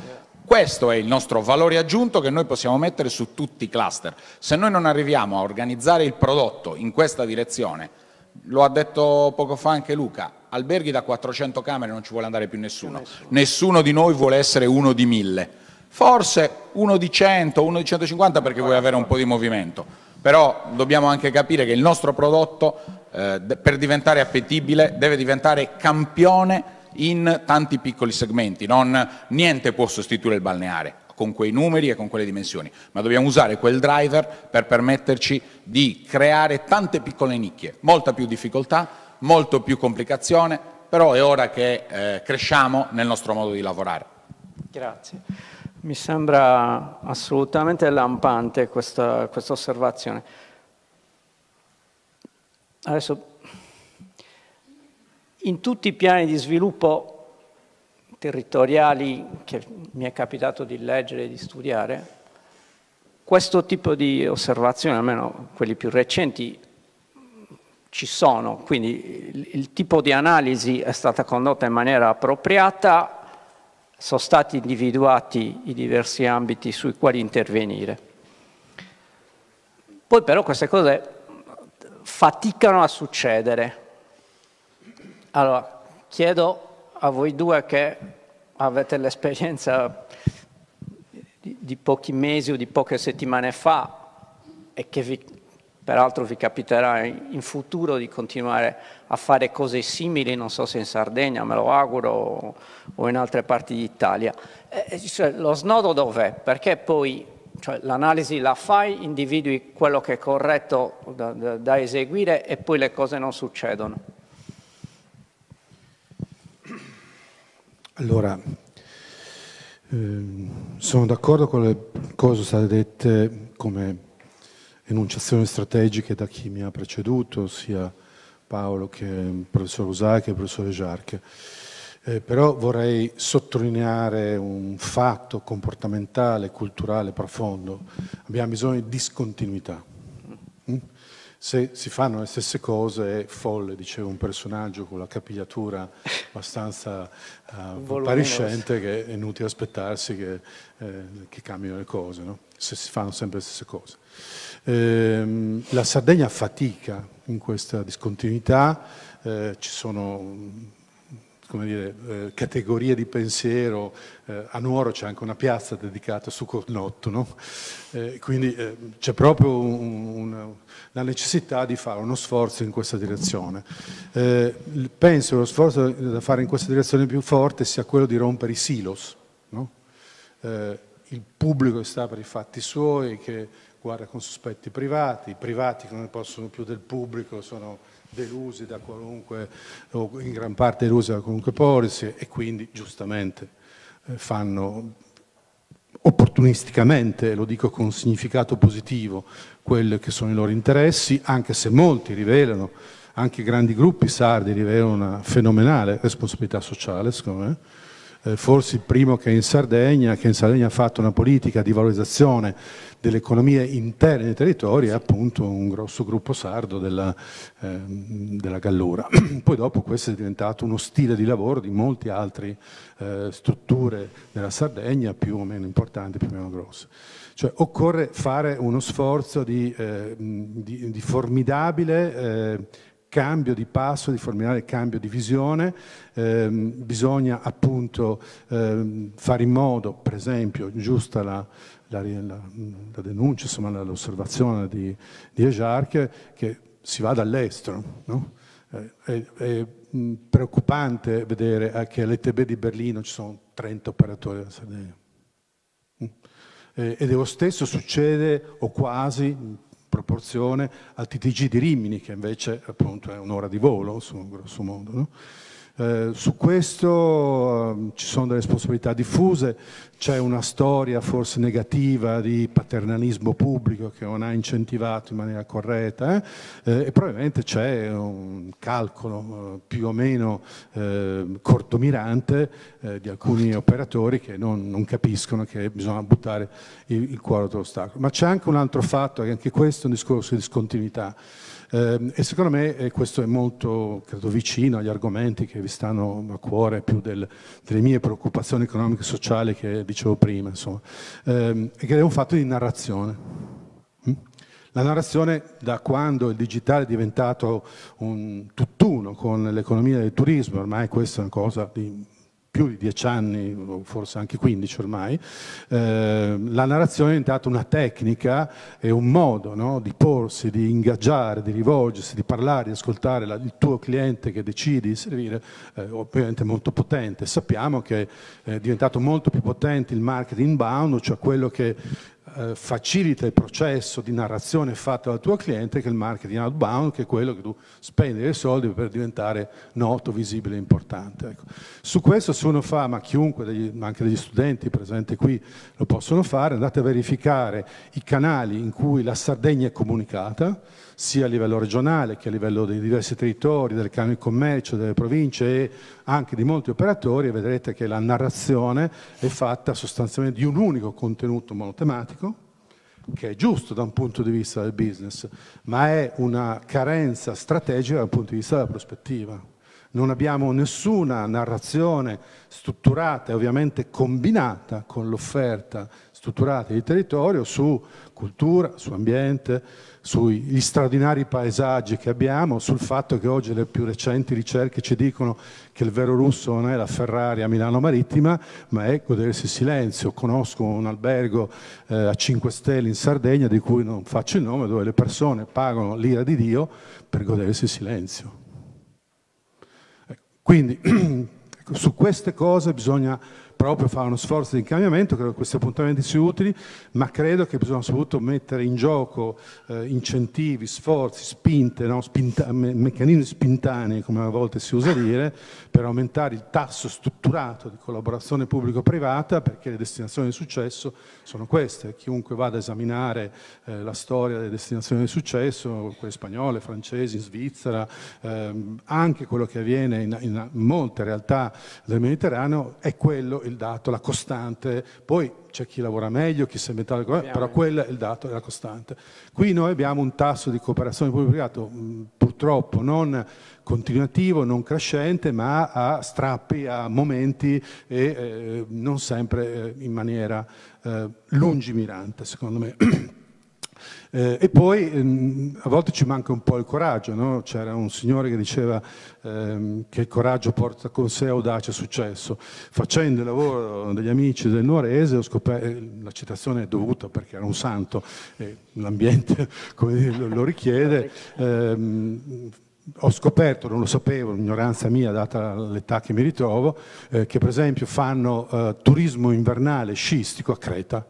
Questo è il nostro valore aggiunto che noi possiamo mettere su tutti i cluster. Se noi non arriviamo a organizzare il prodotto in questa direzione, lo ha detto poco fa anche Luca, alberghi da 400 camere non ci vuole andare più nessuno, nessuno, nessuno di noi vuole essere uno di mille, forse uno di 100, uno di 150 perché ah, vuoi avere un po' di movimento però dobbiamo anche capire che il nostro prodotto eh, per diventare appetibile deve diventare campione in tanti piccoli segmenti, non, niente può sostituire il balneare con quei numeri e con quelle dimensioni, ma dobbiamo usare quel driver per permetterci di creare tante piccole nicchie, molta più difficoltà, molto più complicazione, però è ora che eh, cresciamo nel nostro modo di lavorare. Grazie. Mi sembra assolutamente lampante questa, questa osservazione. Adesso, in tutti i piani di sviluppo territoriali che mi è capitato di leggere e di studiare, questo tipo di osservazioni, almeno quelli più recenti, ci sono, quindi il, il tipo di analisi è stata condotta in maniera appropriata, sono stati individuati i diversi ambiti sui quali intervenire. Poi però queste cose faticano a succedere. Allora, chiedo a voi due che avete l'esperienza di, di, pochi mesi o di poche settimane fa e che vi, peraltro vi capiterà in, in futuro di continuare a a fare cose simili, non so se in Sardegna, me lo auguro, o in altre parti d'Italia. Eh, eh, cioè, lo snodo dov'è? Perché poi cioè, l'analisi la fai, individui quello che è corretto da, da, da eseguire e poi le cose non succedono. Allora, ehm, sono d'accordo con le cose state dette come enunciazioni strategiche da chi mi ha preceduto, sia Paolo, che è il professor Usai, e il professor Jarche. Eh, però vorrei sottolineare un fatto comportamentale, culturale profondo. Abbiamo bisogno di discontinuità. Mm? Se si fanno le stesse cose è folle, diceva un personaggio con la capigliatura abbastanza uh, eh, pariscente che è inutile aspettarsi che, eh, che cambino le cose, no? se si fanno sempre le stesse cose. Eh, la Sardegna fatica in questa discontinuità, eh, ci sono dire, eh, categorie di pensiero, eh, a Nuoro c'è anche una piazza dedicata su Cornotto, no? Eh, quindi eh, c'è proprio un, un, la necessità di fare uno sforzo in questa direzione. Eh, penso che lo sforzo da fare in questa direzione più forte sia quello di rompere i silos, no? il pubblico che sta per i fatti suoi, che guarda con sospetti privati, i privati che non possono più del pubblico sono delusi da qualunque, o in gran parte delusi da qualunque policy e quindi giustamente eh, fanno opportunisticamente, lo dico con significato positivo, quelli che sono i loro interessi, anche se molti rivelano, anche grandi gruppi sardi rivelano una fenomenale responsabilità sociale, secondo me, eh, forse il primo che in Sardegna, che in Sardegna ha fatto una politica di valorizzazione delle economie interne dei territori, è appunto un grosso gruppo sardo della, eh, della Gallura. Poi dopo questo è diventato uno stile di lavoro di molte altre eh, strutture della Sardegna, più o meno importanti, più o meno grosse. Cioè occorre fare uno sforzo di, eh, di, di formidabile eh, cambio di passo, di formidabile cambio di visione, eh, bisogna appunto eh, fare in modo, per esempio, giusta la, la, la, la denuncia, insomma l'osservazione di, di Ejarque, che si vada all'estero. No? Eh, è, è, preoccupante vedere che all'ETB di Berlino ci sono 30 operatori della Sardegna. Mm. Ed eh, è lo stesso succede, o quasi, proporzione al TTG di Rimini, che invece appunto è un'ora di volo, su, grosso modo. No? Eh, su questo eh, ci sono delle responsabilità diffuse, c'è una storia forse negativa di paternalismo pubblico che non ha incentivato in maniera corretta eh? eh e probabilmente c'è un calcolo eh, più o meno ehm, cortomirante di alcuni operatori che non, non, capiscono che bisogna buttare il, il cuore dell'ostacolo. Ma c'è anche un altro fatto, e anche questo è un discorso di discontinuità. Ehm, e secondo me eh, questo è molto, credo, vicino agli argomenti che vi stanno a cuore più del, delle mie preoccupazioni economiche e sociali che dicevo prima, insomma, ehm, e che è un fatto di narrazione. Mm? La narrazione da quando il digitale è diventato un tutt'uno con l'economia del turismo, ormai questa è una cosa di più di dieci anni, forse anche 15 ormai, eh, la narrazione è diventata una tecnica e un modo no? di porsi, di ingaggiare, di rivolgersi, di parlare, di ascoltare la, il tuo cliente che decidi di servire, eh, ovviamente molto potente. Sappiamo che è diventato molto più potente il marketing inbound, cioè quello che eh, facilita il processo di narrazione fatto dal tuo cliente che è il marketing outbound, che è quello che tu spendi dei soldi per diventare noto, visibile e importante. Ecco. Su questo se uno fa, ma chiunque, degli, ma anche degli studenti presenti qui lo possono fare, andate a verificare i canali in cui la Sardegna è comunicata, sia a livello regionale che a livello dei diversi territori, del canale di commercio, delle province e anche di molti operatori e vedrete che la narrazione è fatta sostanzialmente di un unico contenuto monotematico che è giusto da un punto di vista del business, ma è una carenza strategica dal punto di vista della prospettiva non abbiamo nessuna narrazione strutturata e ovviamente combinata con l'offerta strutturata di territorio su cultura, su ambiente, sugli straordinari paesaggi che abbiamo, sul fatto che oggi le più recenti ricerche ci dicono che il vero russo non è la Ferrari a Milano Marittima, ma è godersi il silenzio. Conosco un albergo eh, a 5 stelle in Sardegna, di cui non faccio il nome, dove le persone pagano l'ira di Dio per godersi il silenzio. Quindi su queste cose bisogna proprio fa uno sforzo di cambiamento, credo che questi appuntamenti siano utili, ma credo che bisogna soprattutto mettere in gioco eh, incentivi, sforzi, spinte, no? Spinta me meccanismi spintanei, come a volte si usa dire, per aumentare il tasso strutturato di collaborazione pubblico-privata, perché le destinazioni di successo sono queste. Chiunque vada a esaminare eh, la storia delle destinazioni di successo, quelle spagnole, francesi, in Svizzera, ehm, anche quello che avviene in, in molte realtà del Mediterraneo, è quello il dato, la costante, poi c'è chi lavora meglio, chi si è inventato, però quello è il dato, è la costante. Qui noi abbiamo un tasso di cooperazione pubblico-privato mm, purtroppo non continuativo, non crescente, ma a strappi, a momenti e eh, non sempre eh, in maniera eh, lungimirante, secondo me. Eh, e poi ehm, a volte ci manca un po' il coraggio, no? c'era un signore che diceva ehm, che il coraggio porta con sé audacia e successo. Facendo il lavoro degli amici del Nuorese, eh, la citazione è dovuta perché era un santo, eh, l'ambiente lo, lo, richiede. Ehm, ho scoperto, non lo sapevo, ignoranza mia data l'età che mi ritrovo, eh, che per esempio fanno eh, turismo invernale sciistico a Creta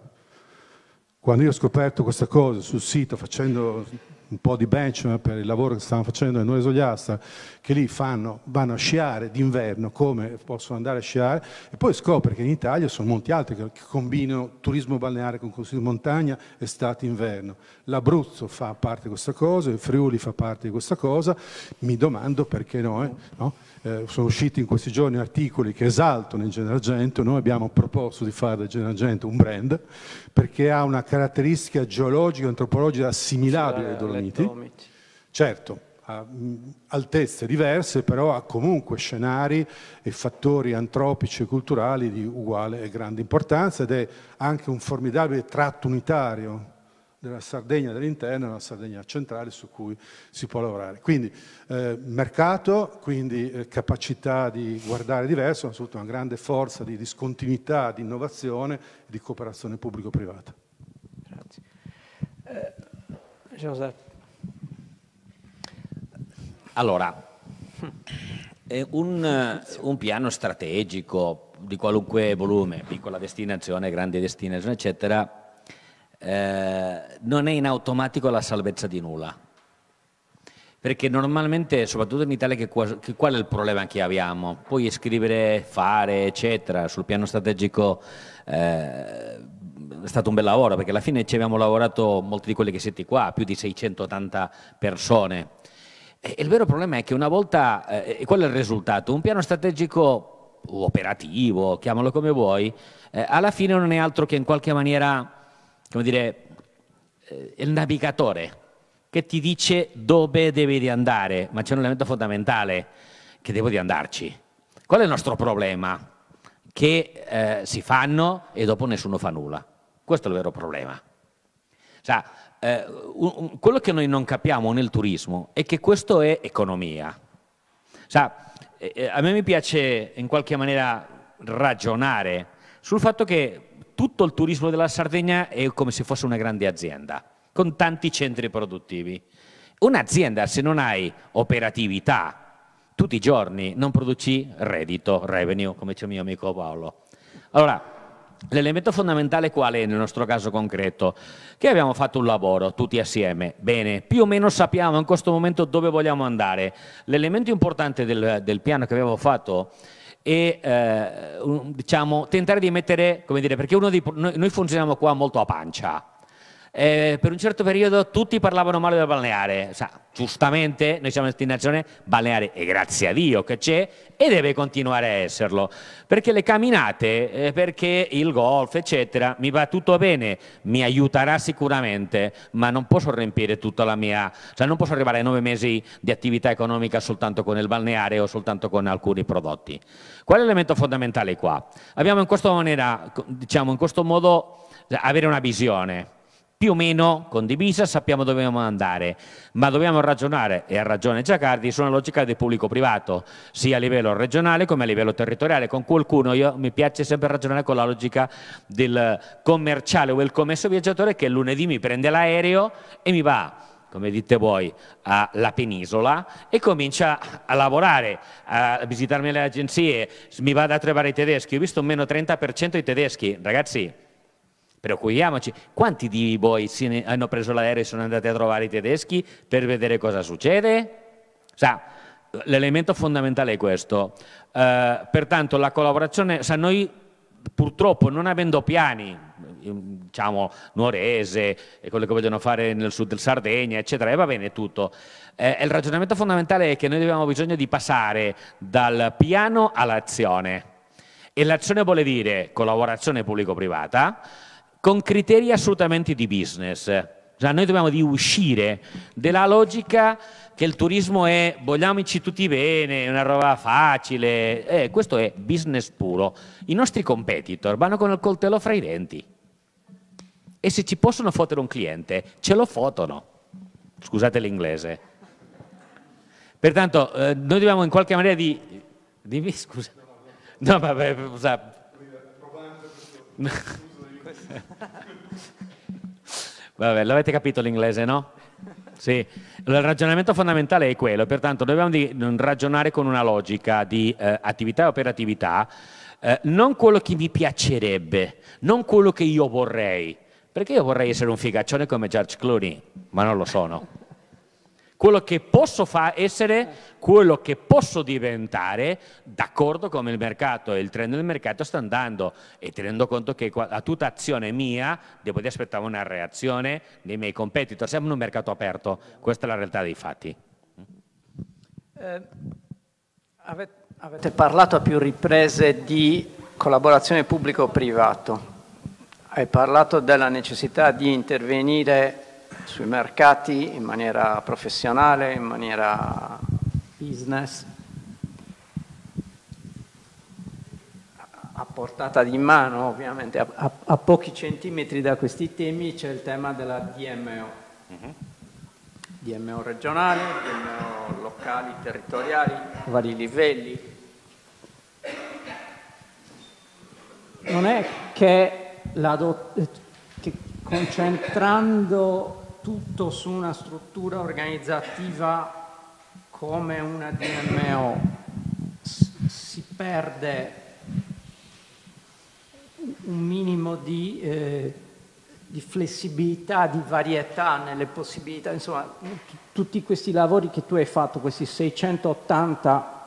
quando io ho scoperto questa cosa sul sito, facendo un po' di benchmark per il lavoro che stanno facendo nel Nuoreso Gliastra, che lì fanno, vanno a sciare d'inverno, come possono andare a sciare, e poi scopre che in Italia sono molti altri che, combinano turismo balneare con consiglio di montagna, estate, inverno. L'Abruzzo fa parte di questa cosa, il Friuli fa parte di questa cosa, mi domando perché no, eh, no? eh, sono usciti in questi giorni articoli che esaltano il Gene Argento, noi abbiamo proposto di fare del Gene Argento un brand perché ha una caratteristica geologica, antropologica assimilabile ai cioè, Dolomiti. Certo, ha altezze diverse, però ha comunque scenari e fattori antropici e culturali di uguale e grande importanza ed è anche un formidabile tratto unitario della Sardegna dell'interno e una Sardegna centrale su cui si può lavorare. Quindi eh, mercato, quindi eh, capacità di guardare diverso, ma soprattutto una grande forza di discontinuità, di innovazione e di cooperazione pubblico-privata. Grazie. Eh, Joseph. Allora, un, un piano strategico di qualunque volume, piccola destinazione, grande destinazione, eccetera, eh, non è in automatico la salvezza di nulla. Perché normalmente, soprattutto in Italia, che, che, qual è il problema che abbiamo? Poi scrivere, fare, eccetera, sul piano strategico eh, è stato un bel lavoro, perché alla fine ci abbiamo lavorato molti di quelli che siete qua, più di 680 persone. E il vero problema è che una volta, eh, qual è il risultato? Un piano strategico operativo, chiamalo come vuoi, eh, alla fine non è altro che in qualche maniera come dire, eh, il navigatore che ti dice dove devi andare, ma c'è un elemento fondamentale che devo di andarci. Qual è il nostro problema? Che eh, si fanno e dopo nessuno fa nulla. Questo è il vero problema. Sa, eh, un, quello che noi non capiamo nel turismo è che questo è economia. Sa, eh, eh a me mi piace in qualche maniera ragionare sul fatto che tutto il turismo della Sardegna è come se fosse una grande azienda, con tanti centri produttivi. Un'azienda, se non hai operatività tutti i giorni, non produci reddito, revenue, come dice il mio amico Paolo. Allora, L'elemento fondamentale qual è nel nostro caso concreto? Che abbiamo fatto un lavoro tutti assieme, bene, più o meno sappiamo in questo momento dove vogliamo andare. L'elemento importante del, del piano che abbiamo fatto e eh, un, diciamo, tentare di mettere, come dire, perché uno dei, noi, noi funzioniamo qua molto a pancia, eh, per un certo periodo tutti parlavano male del balneare, cioè, giustamente noi siamo una destinazione balneare e grazie a Dio che c'è e deve continuare a esserlo, perché le camminate, eh, perché il golf eccetera, mi va tutto bene, mi aiuterà sicuramente, ma non posso riempire tutta la mia, cioè non posso arrivare a nove mesi di attività economica soltanto con il balneare o soltanto con alcuni prodotti. Qual è l'elemento fondamentale qua? Abbiamo in questa maniera, diciamo in questo modo, avere una visione più o meno condivisa, sappiamo dove dobbiamo andare, ma dobbiamo ragionare, e ha ragione Giacardi, su una logica del pubblico-privato, sia a livello regionale come a livello territoriale. Con qualcuno io, mi piace sempre ragionare con la logica del commerciale o il commesso viaggiatore che lunedì mi prende l'aereo e mi va come dite voi, alla penisola e comincia a lavorare, a visitarmi le agenzie, mi vado a trovare i tedeschi, ho visto un meno 30% i tedeschi, ragazzi Preoccupiamoci. Quanti di voi hanno preso l'aereo e sono andati a trovare i tedeschi per vedere cosa succede? Sa, l'elemento fondamentale è questo. Eh, pertanto la collaborazione, sa, noi purtroppo non avendo piani, ehm, diciamo Nuorese, e quello che vogliono fare nel sud del Sardegna, eccetera, e va bene tutto. Eh, il ragionamento fondamentale è che noi abbiamo bisogno di passare dal piano all'azione. E l'azione vuole dire collaborazione pubblico-privata, con criteri assolutamente di business. Cioè, noi dobbiamo uscire dalla logica che il turismo è vogliamoci tutti bene, è una roba facile, eh, questo è business puro. I nostri competitor vanno con il coltello fra i denti e se ci possono fottere un cliente, ce lo fotono. Scusate l'inglese. Pertanto eh, noi dobbiamo in qualche maniera di... Dimmi scusa. No, vabbè, scusa. Vabbè, l'avete capito l'inglese, no? Sì, il ragionamento fondamentale è quello, pertanto dobbiamo di, ragionare con una logica di eh, attività e operatività, eh, non quello che mi piacerebbe, non quello che io vorrei, perché io vorrei essere un figaccione come George Clooney, ma non lo sono. Quello che posso essere quello che posso diventare d'accordo come il mercato e il trend del mercato sta andando e tenendo conto che a tutta azione mia devo aspettare una reazione dei miei competitor, siamo in un mercato aperto, questa è la realtà dei fatti. Eh, avete parlato a più riprese di collaborazione pubblico-privato, hai parlato della necessità di intervenire sui mercati in maniera professionale, in maniera business a portata di mano ovviamente, a, a, a pochi centimetri da questi temi c'è il tema della DMO. DMO regionale, DMO locali, territoriali, vari livelli. Non è che, che concentrando tutto su una struttura organizzativa come una DMO si perde un minimo di, eh, di, flessibilità, di varietà nelle possibilità, insomma tutti questi lavori che tu hai fatto, questi 680,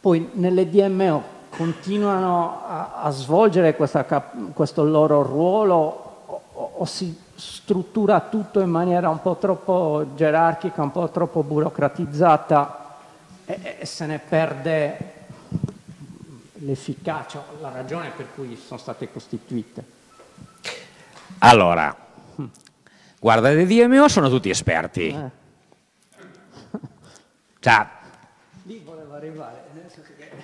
poi nelle DMO continuano a, a svolgere questa, questo loro ruolo o, o, o si struttura tutto in maniera un po' troppo gerarchica, un po' troppo burocratizzata e, e se ne perde l'efficacia, la ragione per cui sono state costituite. Allora, hm. Mm. guarda, le DMO sono tutti esperti. Eh. Ciao. Lì volevo arrivare.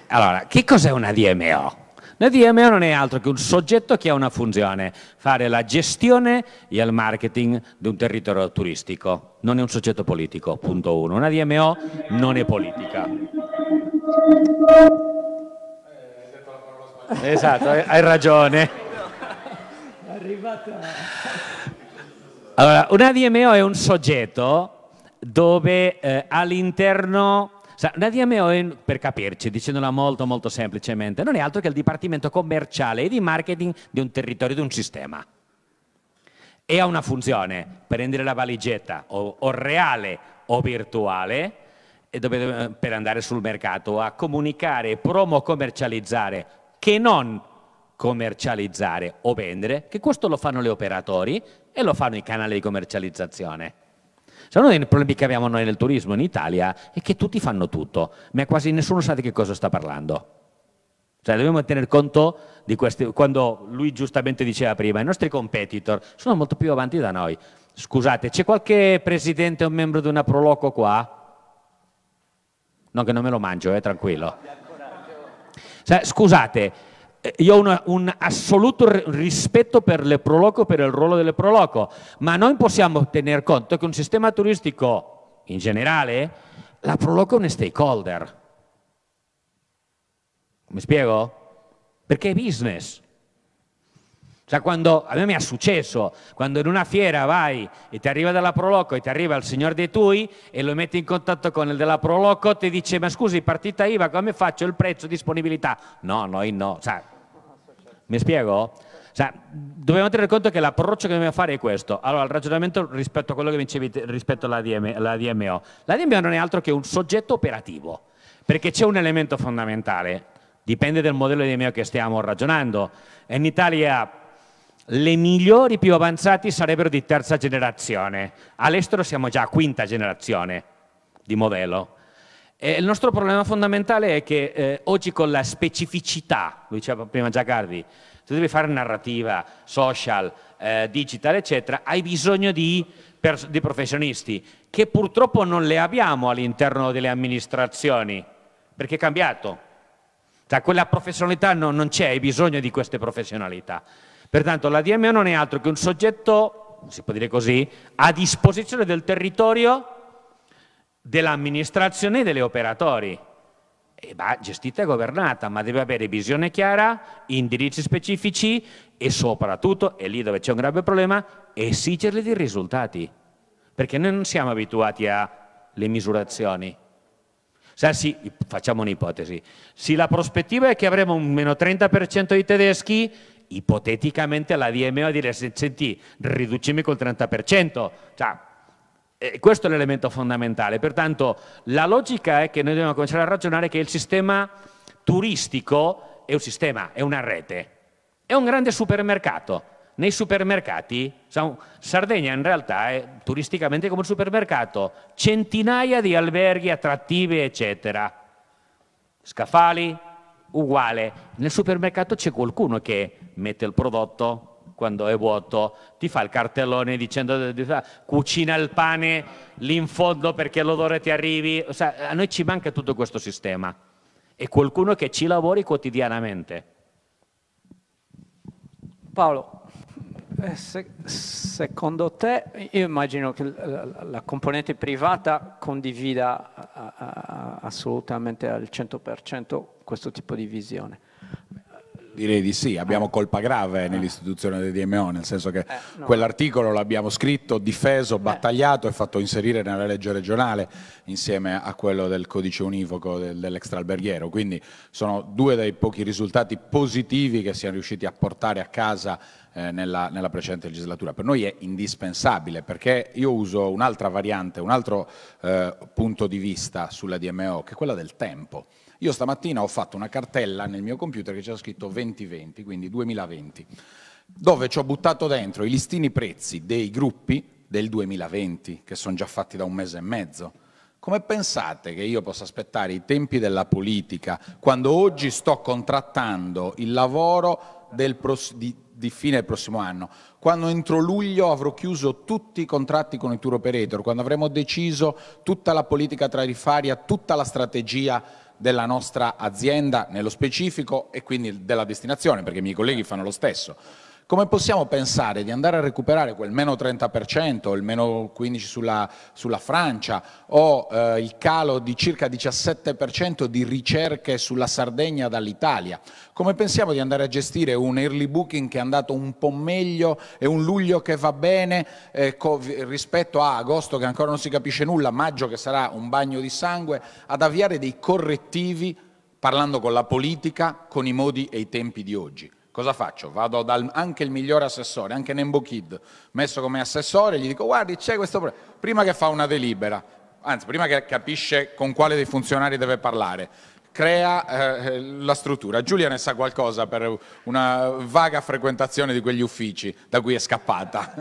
Allora, che cos'è una DMO? Una DMO non è altro che un soggetto che ha una funzione, fare la gestione e il marketing di un territorio turistico. Non è un soggetto politico, punto uno. Una DMO non è politica. Esatto, hai ragione. Allora, una DMO è un soggetto dove eh, all'interno la DMO, per capirci, dicendola molto molto semplicemente, non è altro che il dipartimento commerciale e di marketing di un territorio, di un sistema. E ha una funzione, prendere la valigetta o, o reale o virtuale dove, eh, per andare sul mercato a comunicare, promo commercializzare, che non commercializzare o vendere, che questo lo fanno gli operatori e lo fanno i canali di commercializzazione. Cioè uno dei problemi che abbiamo noi nel turismo in Italia è che tutti fanno tutto, ma quasi nessuno sa di che cosa sta parlando. Cioè dobbiamo tener conto di questo, quando lui giustamente diceva prima, i nostri competitor sono molto più avanti da noi. Scusate, c'è qualche presidente o membro di una Proloco qua? No, che non me lo mangio, eh, tranquillo. Cioè, scusate, io ho una, un assoluto rispetto per le proloco, per il ruolo delle proloco, ma noi possiamo tener conto che un sistema turistico in generale, la proloco è un stakeholder. Mi spiego? Perché è business. Cioè quando, a me mi è successo, quando in una fiera vai e ti arriva dalla Proloco e ti arriva il signor De Tui e lo metti in contatto con il della Proloco, ti dice ma scusi partita IVA come faccio il prezzo disponibilità? No, noi no, cioè, mi spiego? Cioè, dobbiamo tenere conto che l'approccio che dobbiamo fare è questo. Allora, il ragionamento rispetto a quello che mi dicevi rispetto alla DMO. La DMO non è altro che un soggetto operativo, perché c'è un elemento fondamentale. Dipende dal modello di DMO che stiamo ragionando. In Italia le migliori più avanzati sarebbero di terza generazione. All'estero siamo già a quinta generazione di modello. Eh, il nostro problema fondamentale è che eh, oggi con la specificità, lo diceva prima Giacardi, se devi fare narrativa, social, eh, digital, eccetera, hai bisogno di, di professionisti che purtroppo non le abbiamo all'interno delle amministrazioni, perché è cambiato. Da cioè, quella professionalità no, non c'è, hai bisogno di queste professionalità. Pertanto la DMO non è altro che un soggetto, si può dire così, a disposizione del territorio dell'amministrazione e degli operatori. E va gestita e governata, ma deve avere visione chiara, indirizzi specifici e soprattutto, e lì dove c'è un grave problema, esigerle dei risultati. Perché noi non siamo abituati alle misurazioni. Cioè, sì, facciamo un'ipotesi. Se la prospettiva è che avremo un meno 30% di tedeschi, ipoteticamente la DMO dire senti, riducimi col 30%. Cioè, e eh, questo è l'elemento fondamentale. Pertanto la logica è che noi dobbiamo cominciare a ragionare che il sistema turistico è un sistema, è una rete, è un grande supermercato. Nei supermercati, Sardegna in realtà è turisticamente come un supermercato, centinaia di alberghi, attrattive, eccetera. Scaffali, uguale. Nel supermercato c'è qualcuno che mette il prodotto, quando è vuoto, ti fa il cartellone dicendo cucina il pane lì in fondo perché l'odore ti arrivi. O sea, a noi ci manca tutto questo sistema e qualcuno che ci lavori quotidianamente. Paolo, eh, se, secondo te, io immagino che la, la componente privata condivida a, a, assolutamente al 100% questo tipo di visione. Direi di sì, abbiamo ah. colpa grave ah. nell'istituzione del DMO, nel senso che eh, no. quell'articolo l'abbiamo scritto, difeso, eh. battagliato e fatto inserire nella legge regionale insieme a quello del codice univoco dell'extralberghiero, quindi sono due dei pochi risultati positivi che siamo riusciti a portare a casa eh, nella, nella, precedente legislatura. Per noi è indispensabile perché io uso un'altra variante, un altro eh, punto di vista sulla DMO che è quella del tempo. Io stamattina ho fatto una cartella nel mio computer che c'era scritto 2020, quindi 2020, dove ci ho buttato dentro i listini prezzi dei gruppi del 2020, che sono già fatti da un mese e mezzo. Come pensate che io possa aspettare i tempi della politica quando oggi sto contrattando il lavoro di, di, fine del prossimo anno, quando entro luglio avrò chiuso tutti i contratti con i tour operator, quando avremo deciso tutta la politica tarifaria, tutta la strategia della nostra azienda nello specifico e quindi della destinazione, perché i miei colleghi fanno lo stesso come possiamo pensare di andare a recuperare quel meno 30%, il meno 15% sulla, sulla Francia o eh, il calo di circa 17% di ricerche sulla Sardegna dall'Italia? Come pensiamo di andare a gestire un early booking che è andato un po' meglio e un luglio che va bene eh, rispetto a agosto che ancora non si capisce nulla, maggio che sarà un bagno di sangue, ad avviare dei correttivi parlando con la politica, con i modi e i tempi di oggi? cosa faccio? Vado dal, anche il migliore assessore, anche Nembo Kid, messo come assessore, gli dico guardi c'è questo problema, prima che fa una delibera, anzi prima che capisce con quale dei funzionari deve parlare, crea eh, la struttura. Giulia ne sa qualcosa per una vaga frequentazione di quegli uffici da cui è scappata.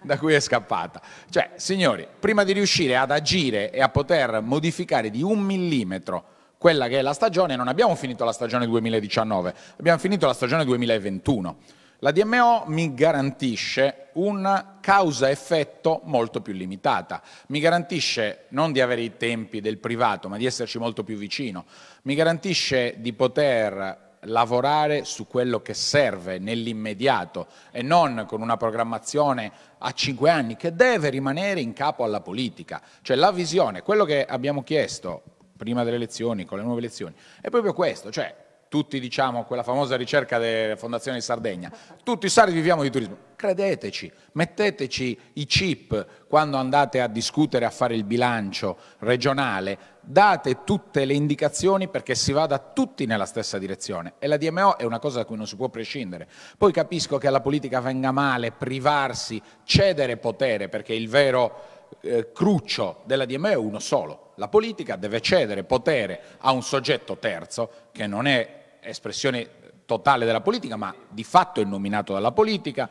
da cui è scappata. Cioè, signori, prima di riuscire ad agire e a poter modificare di un millimetro quella che è la stagione, non abbiamo finito la stagione 2019, abbiamo finito la stagione 2021. La DMO mi garantisce un causa-effetto molto più limitata, mi garantisce non di avere i tempi del privato, ma di esserci molto più vicino, mi garantisce di poter lavorare su quello che serve nell'immediato e non con una programmazione a cinque anni che deve rimanere in capo alla politica. Cioè la visione, quello che abbiamo chiesto prima delle elezioni, con le nuove elezioni, è proprio questo, cioè tutti diciamo quella famosa ricerca della Fondazione di Sardegna, tutti i sardi viviamo di turismo, credeteci, metteteci i chip quando andate a discutere, a fare il bilancio regionale, date tutte le indicazioni perché si vada tutti nella stessa direzione e la DMO è una cosa da cui non si può prescindere. Poi capisco che alla politica venga male privarsi, cedere potere perché il vero eh, cruccio della DME è uno solo. La politica deve cedere potere a un soggetto terzo che non è espressione totale della politica, ma di fatto è nominato dalla politica,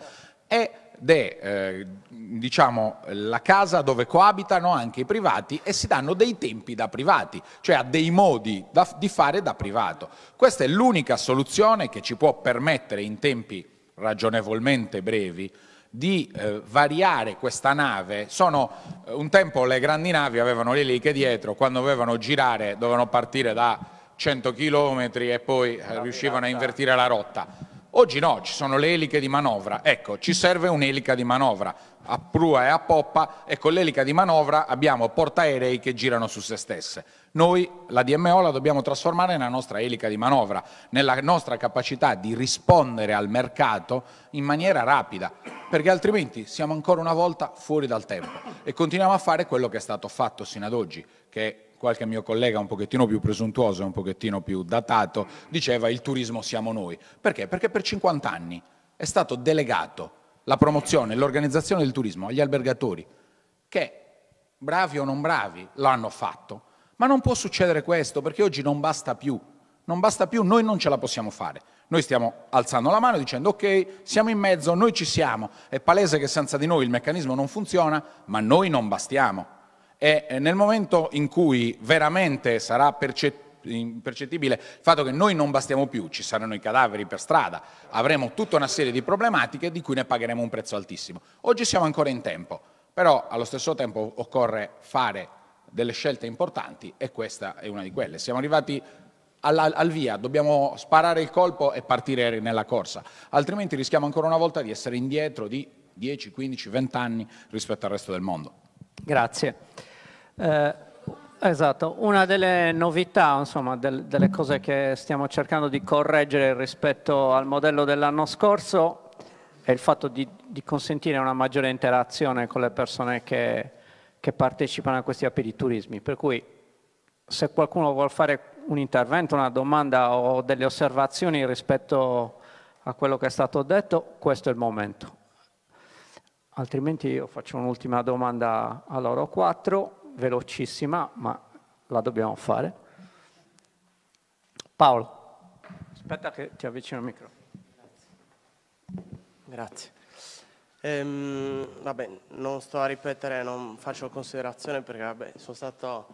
ed è eh, diciamo, la casa dove coabitano anche i privati e si danno dei tempi da privati, cioè a dei modi da, di fare da privato. Questa è l'unica soluzione che ci può permettere in tempi ragionevolmente brevi di eh, variare questa nave. Sono, eh, un tempo le grandi navi avevano le eliche dietro, quando dovevano girare dovevano partire da 100 km e poi eh, riuscivano a invertire la rotta. Oggi no, ci sono le eliche di manovra, ecco, ci serve un'elica di manovra a prua e a poppa e con l'elica di manovra abbiamo portaerei che girano su se stesse. Noi la DMO la dobbiamo trasformare nella nostra elica di manovra, nella nostra capacità di rispondere al mercato in maniera rapida, perché altrimenti siamo ancora una volta fuori dal tempo e continuiamo a fare quello che è stato fatto sino ad oggi, che qualche mio collega un pochettino più presuntuoso, e un pochettino più datato, diceva il turismo siamo noi. Perché? Perché per 50 anni è stato delegato la promozione e l'organizzazione del turismo agli albergatori, che bravi o non bravi lo hanno fatto ma non può succedere questo perché oggi non basta più. Non basta più, noi non ce la possiamo fare. Noi stiamo alzando la mano dicendo ok, siamo in mezzo, noi ci siamo. È palese che senza di noi il meccanismo non funziona, ma noi non bastiamo. E eh, nel momento in cui veramente sarà percettibile impercettibile il fatto che noi non bastiamo più, ci saranno i cadaveri per strada, avremo tutta una serie di problematiche di cui ne pagheremo un prezzo altissimo. Oggi siamo ancora in tempo, però allo stesso tempo occorre fare delle scelte importanti e questa è una di quelle. Siamo arrivati alla, al via, dobbiamo sparare il colpo e partire nella corsa, altrimenti rischiamo ancora una volta di essere indietro di 10, 15, 20 anni rispetto al resto del mondo. Grazie. Eh... Esatto, una delle novità, insomma, del, delle cose che stiamo cercando di correggere rispetto al modello dell'anno scorso è il fatto di, di consentire una maggiore interazione con le persone che, che partecipano a questi aperiturismi. Per cui se qualcuno vuole fare un intervento, una domanda o delle osservazioni rispetto a quello che è stato detto, questo è il momento. Altrimenti io faccio un'ultima domanda a loro quattro, velocissima, ma la dobbiamo fare. Paolo, aspetta che ti avvicino il micro. Grazie. Grazie. Ehm, vabbè, non sto a ripetere, non faccio considerazione perché vabbè, sono stato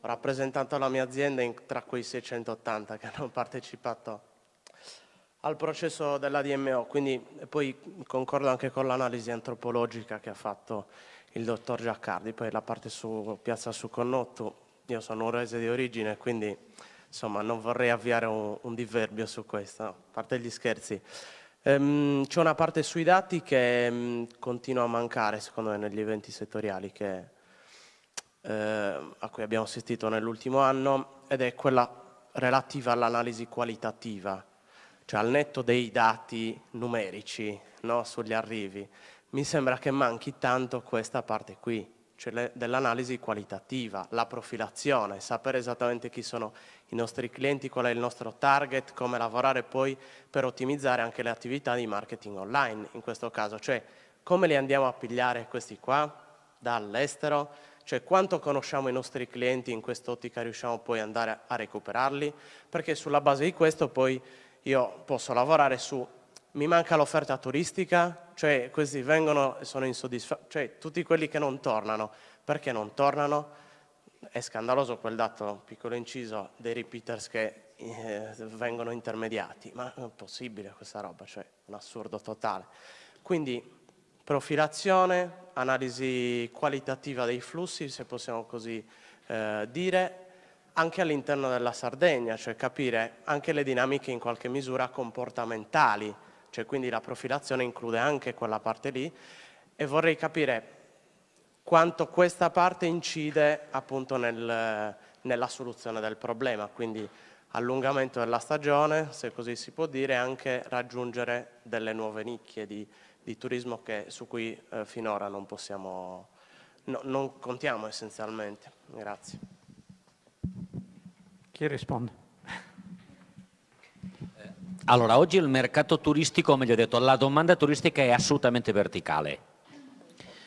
rappresentando la mia azienda in, tra quei 680 che hanno partecipato al processo della DMO, quindi poi concordo anche con l'analisi antropologica che ha fatto il dottor Giaccardi, poi la parte su Piazza Su Connotto, io sono un rese di origine, quindi insomma non vorrei avviare un, un diverbio su questo, a parte gli scherzi. Um, c'è una parte sui dati che um, continua a mancare, secondo me, negli eventi settoriali che, uh, a cui abbiamo assistito nell'ultimo anno, ed è quella relativa all'analisi qualitativa, cioè al netto dei dati numerici no, sugli arrivi. Mi sembra che manchi tanto questa parte qui cioè dell'analisi qualitativa, la profilazione, sapere esattamente chi sono i nostri clienti, qual è il nostro target, come lavorare poi per ottimizzare anche le attività di marketing online in questo caso, cioè come li andiamo a pigliare questi qua dall'estero, cioè quanto conosciamo i nostri clienti in quest'ottica riusciamo poi ad andare a recuperarli, perché sulla base di questo poi io posso lavorare su mi manca l'offerta turistica, cioè questi vengono e sono insoddisfatti, cioè tutti quelli che non tornano. Perché non tornano? È scandaloso quel dato, piccolo inciso, dei repeaters che eh, vengono intermediati, ma è impossibile questa roba, cioè un assurdo totale. Quindi profilazione, analisi qualitativa dei flussi, se possiamo così eh, dire, anche all'interno della Sardegna, cioè capire anche le dinamiche in qualche misura comportamentali cioè quindi la profilazione include anche quella parte lì e vorrei capire quanto questa parte incide appunto nel, nella soluzione del problema, quindi allungamento della stagione, se così si può dire, anche raggiungere delle nuove nicchie di, di turismo che, su cui eh, finora non possiamo, no, non contiamo essenzialmente. Grazie. Chi risponde? Allora, oggi il mercato turistico, meglio detto, la domanda turistica è assolutamente verticale.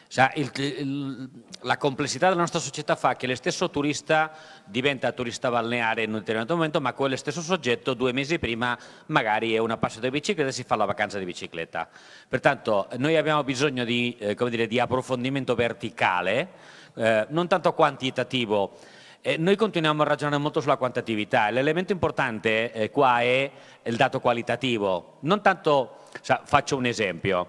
Cioè, il, il, la complessità della nostra società fa che lo stesso turista diventa turista balneare in un determinato momento, ma quello stesso soggetto due mesi prima magari è un appassionato di bicicletta e si fa la vacanza di bicicletta. Pertanto noi abbiamo bisogno di, eh, dire, di approfondimento verticale, eh, non tanto quantitativo, eh, noi continuiamo a ragionare molto sulla quantitatività, l'elemento importante eh, qua è il dato qualitativo, non tanto, sa, faccio un esempio,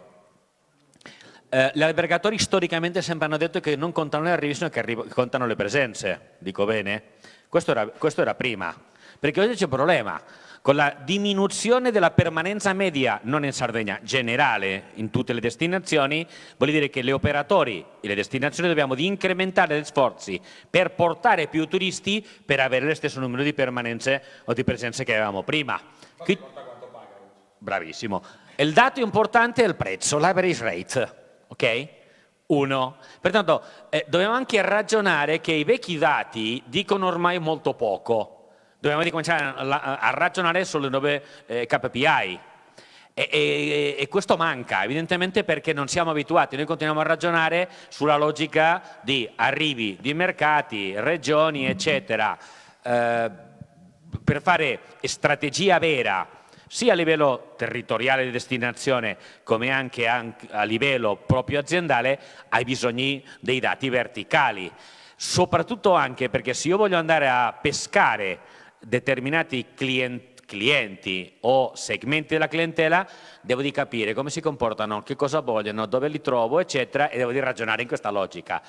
eh, gli albergatori storicamente sempre hanno detto che non contano le arrivi, sono che contano le presenze, dico bene? Questo era, questo era prima, perché oggi c'è un problema, con la diminuzione della permanenza media, non in Sardegna, generale in tutte le destinazioni, vuol dire che gli operatori e le destinazioni dobbiamo incrementare gli sforzi per portare più turisti per avere lo stesso numero di permanenze o di presenze che avevamo prima. Qui... Bravissimo. Il dato importante è il prezzo, l'average rate, ok? Uno. Pertanto eh, dobbiamo anche ragionare che i vecchi dati dicono ormai molto poco dobbiamo ricominciare a ragionare sulle nuove eh, KPI. E, e, e, questo manca, evidentemente perché non siamo abituati, noi continuiamo a ragionare sulla logica di arrivi di mercati, regioni, eccetera. Eh, per fare strategia vera, sia a livello territoriale di destinazione come anche a livello proprio aziendale, ai bisogni dei dati verticali. Soprattutto anche perché se io voglio andare a pescare determinati clienti clienti o segmenti della clientela, devo di capire come si comportano, che cosa vogliono, dove li trovo, eccetera, e devo di ragionare in questa logica.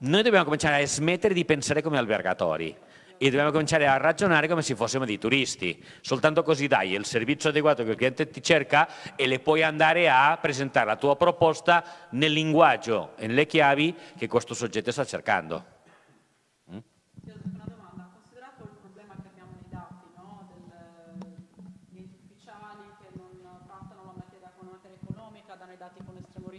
Noi dobbiamo cominciare a smettere di pensare come albergatori e dobbiamo cominciare a ragionare come se fossimo dei turisti. Soltanto così dai il servizio adeguato che il cliente ti cerca e le puoi andare a presentare la tua proposta nel linguaggio e nelle chiavi che questo soggetto sta cercando.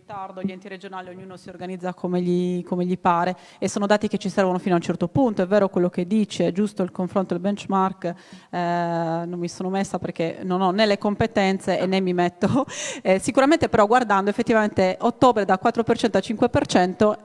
ritardo, gli enti regionali ognuno si organizza come gli, come gli, pare e sono dati che ci servono fino a un certo punto, è vero quello che dice, è giusto il confronto, il benchmark, eh, non mi sono messa perché non ho né le competenze e né mi metto, eh, sicuramente però guardando effettivamente ottobre da 4% a 5%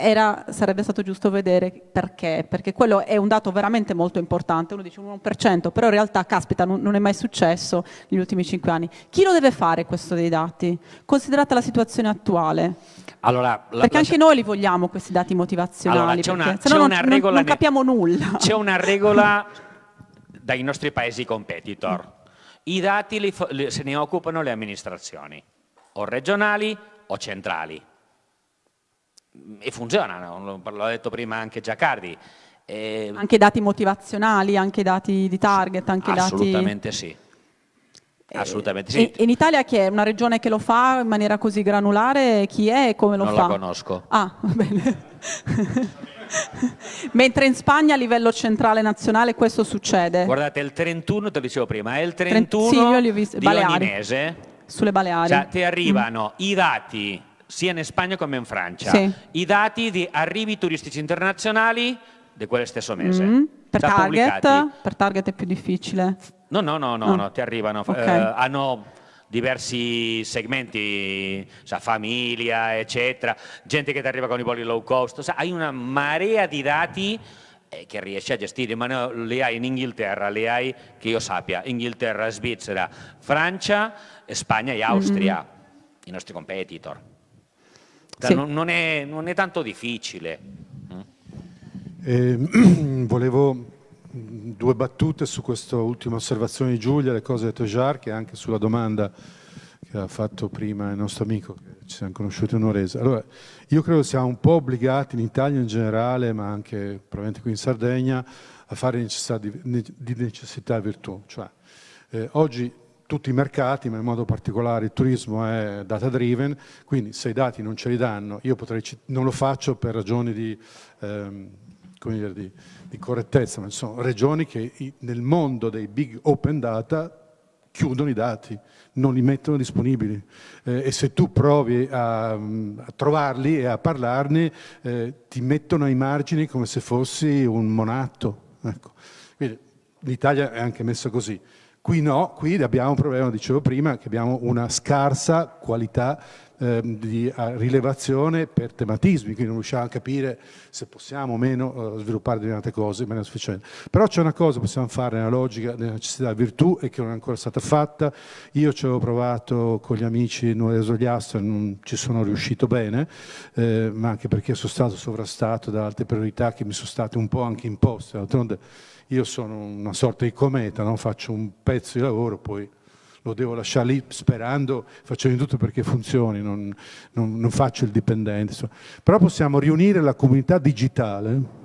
era, sarebbe stato giusto vedere perché, perché quello è un dato veramente molto importante, uno dice un 1%, però in realtà, caspita, non, non è mai successo negli ultimi cinque anni. Chi lo deve fare questo dei dati, considerata la situazione attuale? Allora, la, perché la, anche noi li vogliamo questi dati motivazionali, allora, se no non, non, non capiamo nulla. C'è una regola dai nostri paesi competitor. I dati li, li, se ne occupano le amministrazioni, o regionali o centrali e funzionano, l'ha detto prima anche Giacardi. Eh, anche dati motivazionali, anche dati di target, anche assolutamente dati... Sì. Assolutamente sì. Eh, in Italia chi è? Una regione che lo fa in maniera così granulare? Chi è e come lo non fa? Non la conosco. Ah, va bene. Mentre in Spagna a livello centrale nazionale questo succede. Guardate, il 31, te lo dicevo prima, è il 31 Trent... sì, io li ho visto. di Baleari. ogni mese. Sulle Baleari. Cioè, ti arrivano mm. i dati sia in Spagna come in Francia, sì. i dati di arrivi turistici internazionali di quel stesso mese. Mm -hmm. per, target, per target, è più difficile? No, no, no, no, oh. no ti arrivano. Okay. Eh, hanno diversi segmenti, cioè famiglia, eccetera, gente che ti arriva con i voli low cost, cioè, hai una marea di dati eh, che riesci a gestire, ma no, le hai in Inghilterra, le hai che io sappia, Inghilterra, Svizzera, Francia, Spagna e mm-hmm. Austria, mm -hmm. i nostri competitor sì. Cioè, non, non, è, non, è, tanto difficile. Eh, volevo mm, due battute su questa ultima osservazione di Giulia, le cose di Tejar, che anche sulla domanda che ha fatto prima il nostro amico, che ci siamo conosciuti in un'oresa. Allora, io credo siamo un po' obbligati in Italia in generale, ma anche probabilmente qui in Sardegna, a fare necessità di, di necessità e virtù. Cioè, eh, oggi tutti i mercati, ma in modo particolare il turismo è data driven, quindi se i dati non ce li danno, io potrei, non lo faccio per ragioni di, ehm, dire, di, di correttezza, ma sono regioni che nel mondo dei big open data chiudono i dati, non li mettono disponibili eh, e se tu provi a, a trovarli e a parlarne eh, ti mettono ai margini come se fossi un monatto. Ecco. L'Italia è anche messa così. Qui no, qui abbiamo un problema, dicevo prima, che abbiamo una scarsa qualità ehm, di rilevazione per tematismi, quindi non riusciamo a capire se possiamo o meno eh, sviluppare determinate cose in maniera sufficiente. Però c'è una cosa che possiamo fare nella logica della necessità e virtù e che non è ancora stata fatta. Io ci avevo provato con gli amici Nuovo Esoliastro e non ci sono riuscito bene, eh, ma anche perché sono stato sovrastato da altre priorità che mi sono state un po' anche imposte. D'altronde io sono una sorta di cometa, no? faccio un pezzo di lavoro, poi lo devo lasciare lì sperando, facendo tutto perché funzioni, non, non, non faccio il dipendente. Insomma. Però possiamo riunire la comunità digitale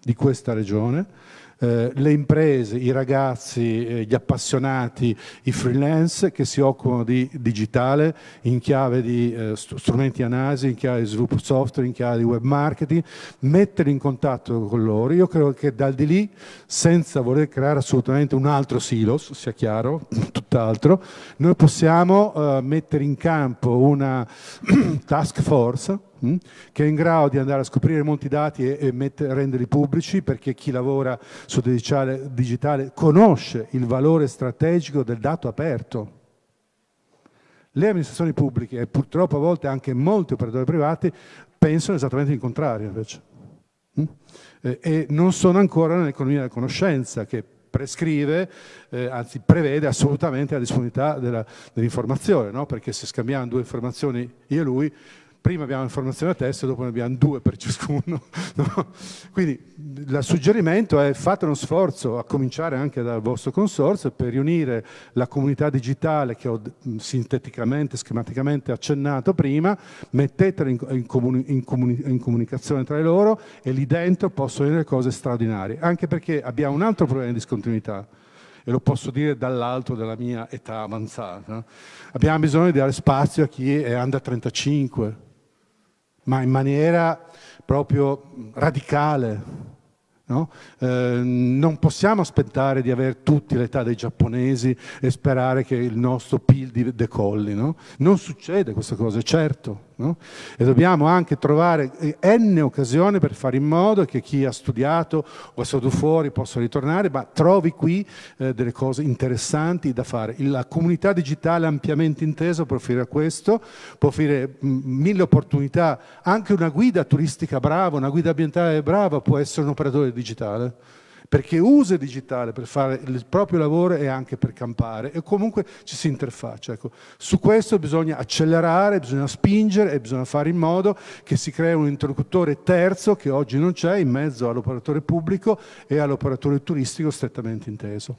di questa regione eh, le imprese, i ragazzi, eh, gli appassionati, i freelance che si occupano di digitale in chiave di eh, strumenti analisi, in chiave di sviluppo software, in chiave di web marketing, metterli in contatto con loro. Io credo che dal di lì, senza voler creare assolutamente un altro silos, sia chiaro, tutt'altro, noi possiamo eh, mettere in campo una task force Mm? che è in grado di andare a scoprire molti dati e, e mette, renderli pubblici perché chi lavora su digitale, digitale conosce il valore strategico del dato aperto. Le amministrazioni pubbliche e purtroppo a volte anche molti operatori privati pensano esattamente il contrario invece. Mm? Eh, e non sono ancora nell'economia della conoscenza che prescrive, eh, anzi prevede assolutamente la disponibilità dell'informazione, no? perché se scambiamo due informazioni io e lui, prima abbiamo informazione a testa e dopo ne abbiamo due per ciascuno. No? Quindi il suggerimento è fate uno sforzo, a cominciare anche dal vostro consorzio, per riunire la comunità digitale che ho sinteticamente, schematicamente accennato prima, mettetela in, in, comuni, in, comuni, in comunicazione tra loro e lì dentro possono venire cose straordinarie, anche perché abbiamo un altro problema di discontinuità e lo posso dire dall'alto della mia età avanzata. Abbiamo bisogno di dare spazio a chi è under 35, ma in maniera proprio radicale. No? Eh, non possiamo aspettare di avere tutti l'età dei giapponesi e sperare che il nostro PIL decolli. No? Non succede questa cosa, certo. No? E dobbiamo anche trovare eh, n occasioni per fare in modo che chi ha studiato o è stato fuori possa ritornare, ma trovi qui eh, delle cose interessanti da fare. La comunità digitale ampiamente intesa può offrire questo, può offrire mm, mille opportunità, anche una guida turistica brava, una guida ambientale brava può essere un operatore digitale perché usa il digitale per fare il proprio lavoro e anche per campare e comunque ci si interfaccia. Ecco, su questo bisogna accelerare, bisogna spingere e bisogna fare in modo che si crei un interlocutore terzo che oggi non c'è in mezzo all'operatore pubblico e all'operatore turistico strettamente inteso.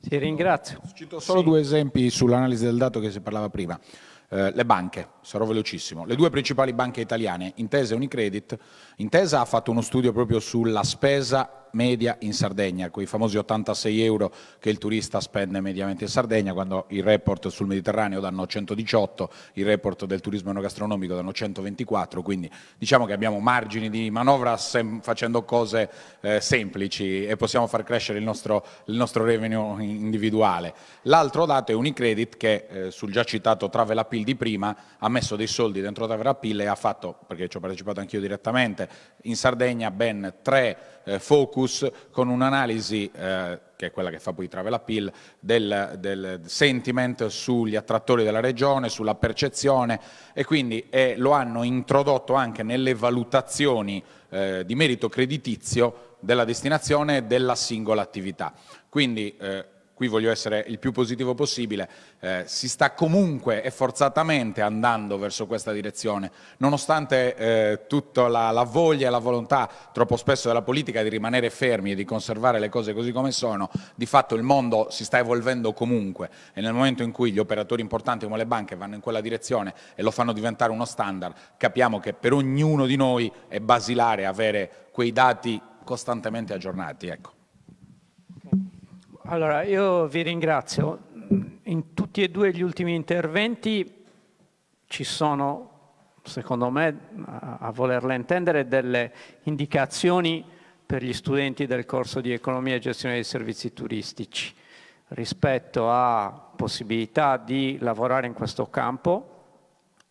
Sì, ringrazio. Cito solo sì. due esempi sull'analisi del dato che si parlava prima. Eh, le banche, sarò velocissimo. Le due principali banche italiane, Intesa e Unicredit, Intesa ha fatto uno studio proprio sulla spesa media in Sardegna, quei famosi 86 euro che il turista spende mediamente in Sardegna, quando i report sul Mediterraneo danno 118, i report del turismo enogastronomico danno 124, quindi diciamo che abbiamo margini di manovra facendo cose eh, semplici e possiamo far crescere il nostro, il nostro revenue individuale. L'altro dato è Unicredit che eh, sul già citato Travel Appeal di prima ha messo dei soldi dentro Travel Appeal e ha fatto, perché ci ho partecipato anch'io direttamente, in Sardegna ben tre eh, focus focus con un'analisi, eh, che è quella che fa poi Travel Appeal, del, del sentiment sugli attrattori della regione, sulla percezione e quindi eh, lo hanno introdotto anche nelle valutazioni eh, di merito creditizio della destinazione e della singola attività. Quindi eh, qui voglio essere il più positivo possibile, eh, si sta comunque e forzatamente andando verso questa direzione, nonostante eh, tutta la, la, voglia e la volontà troppo spesso della politica di rimanere fermi e di conservare le cose così come sono, di fatto il mondo si sta evolvendo comunque e nel momento in cui gli operatori importanti come le banche vanno in quella direzione e lo fanno diventare uno standard, capiamo che per ognuno di noi è basilare avere quei dati costantemente aggiornati. Ecco. Allora, io vi ringrazio. In tutti e due gli ultimi interventi ci sono, secondo me, a volerla intendere, delle indicazioni per gli studenti del corso di Economia e Gestione dei Servizi Turistici rispetto a possibilità di lavorare in questo campo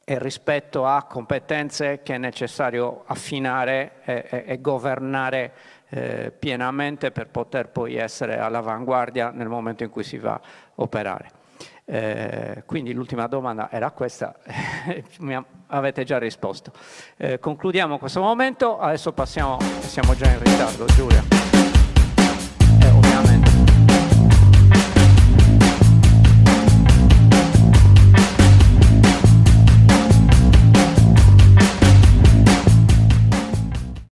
e rispetto a competenze che è necessario affinare e, e, e governare eh, pienamente per poter poi essere all'avanguardia nel momento in cui si va a operare. Eh, quindi l'ultima domanda era questa, mi avete già risposto. Eh, concludiamo questo momento, adesso passiamo, siamo già in ritardo Giulia.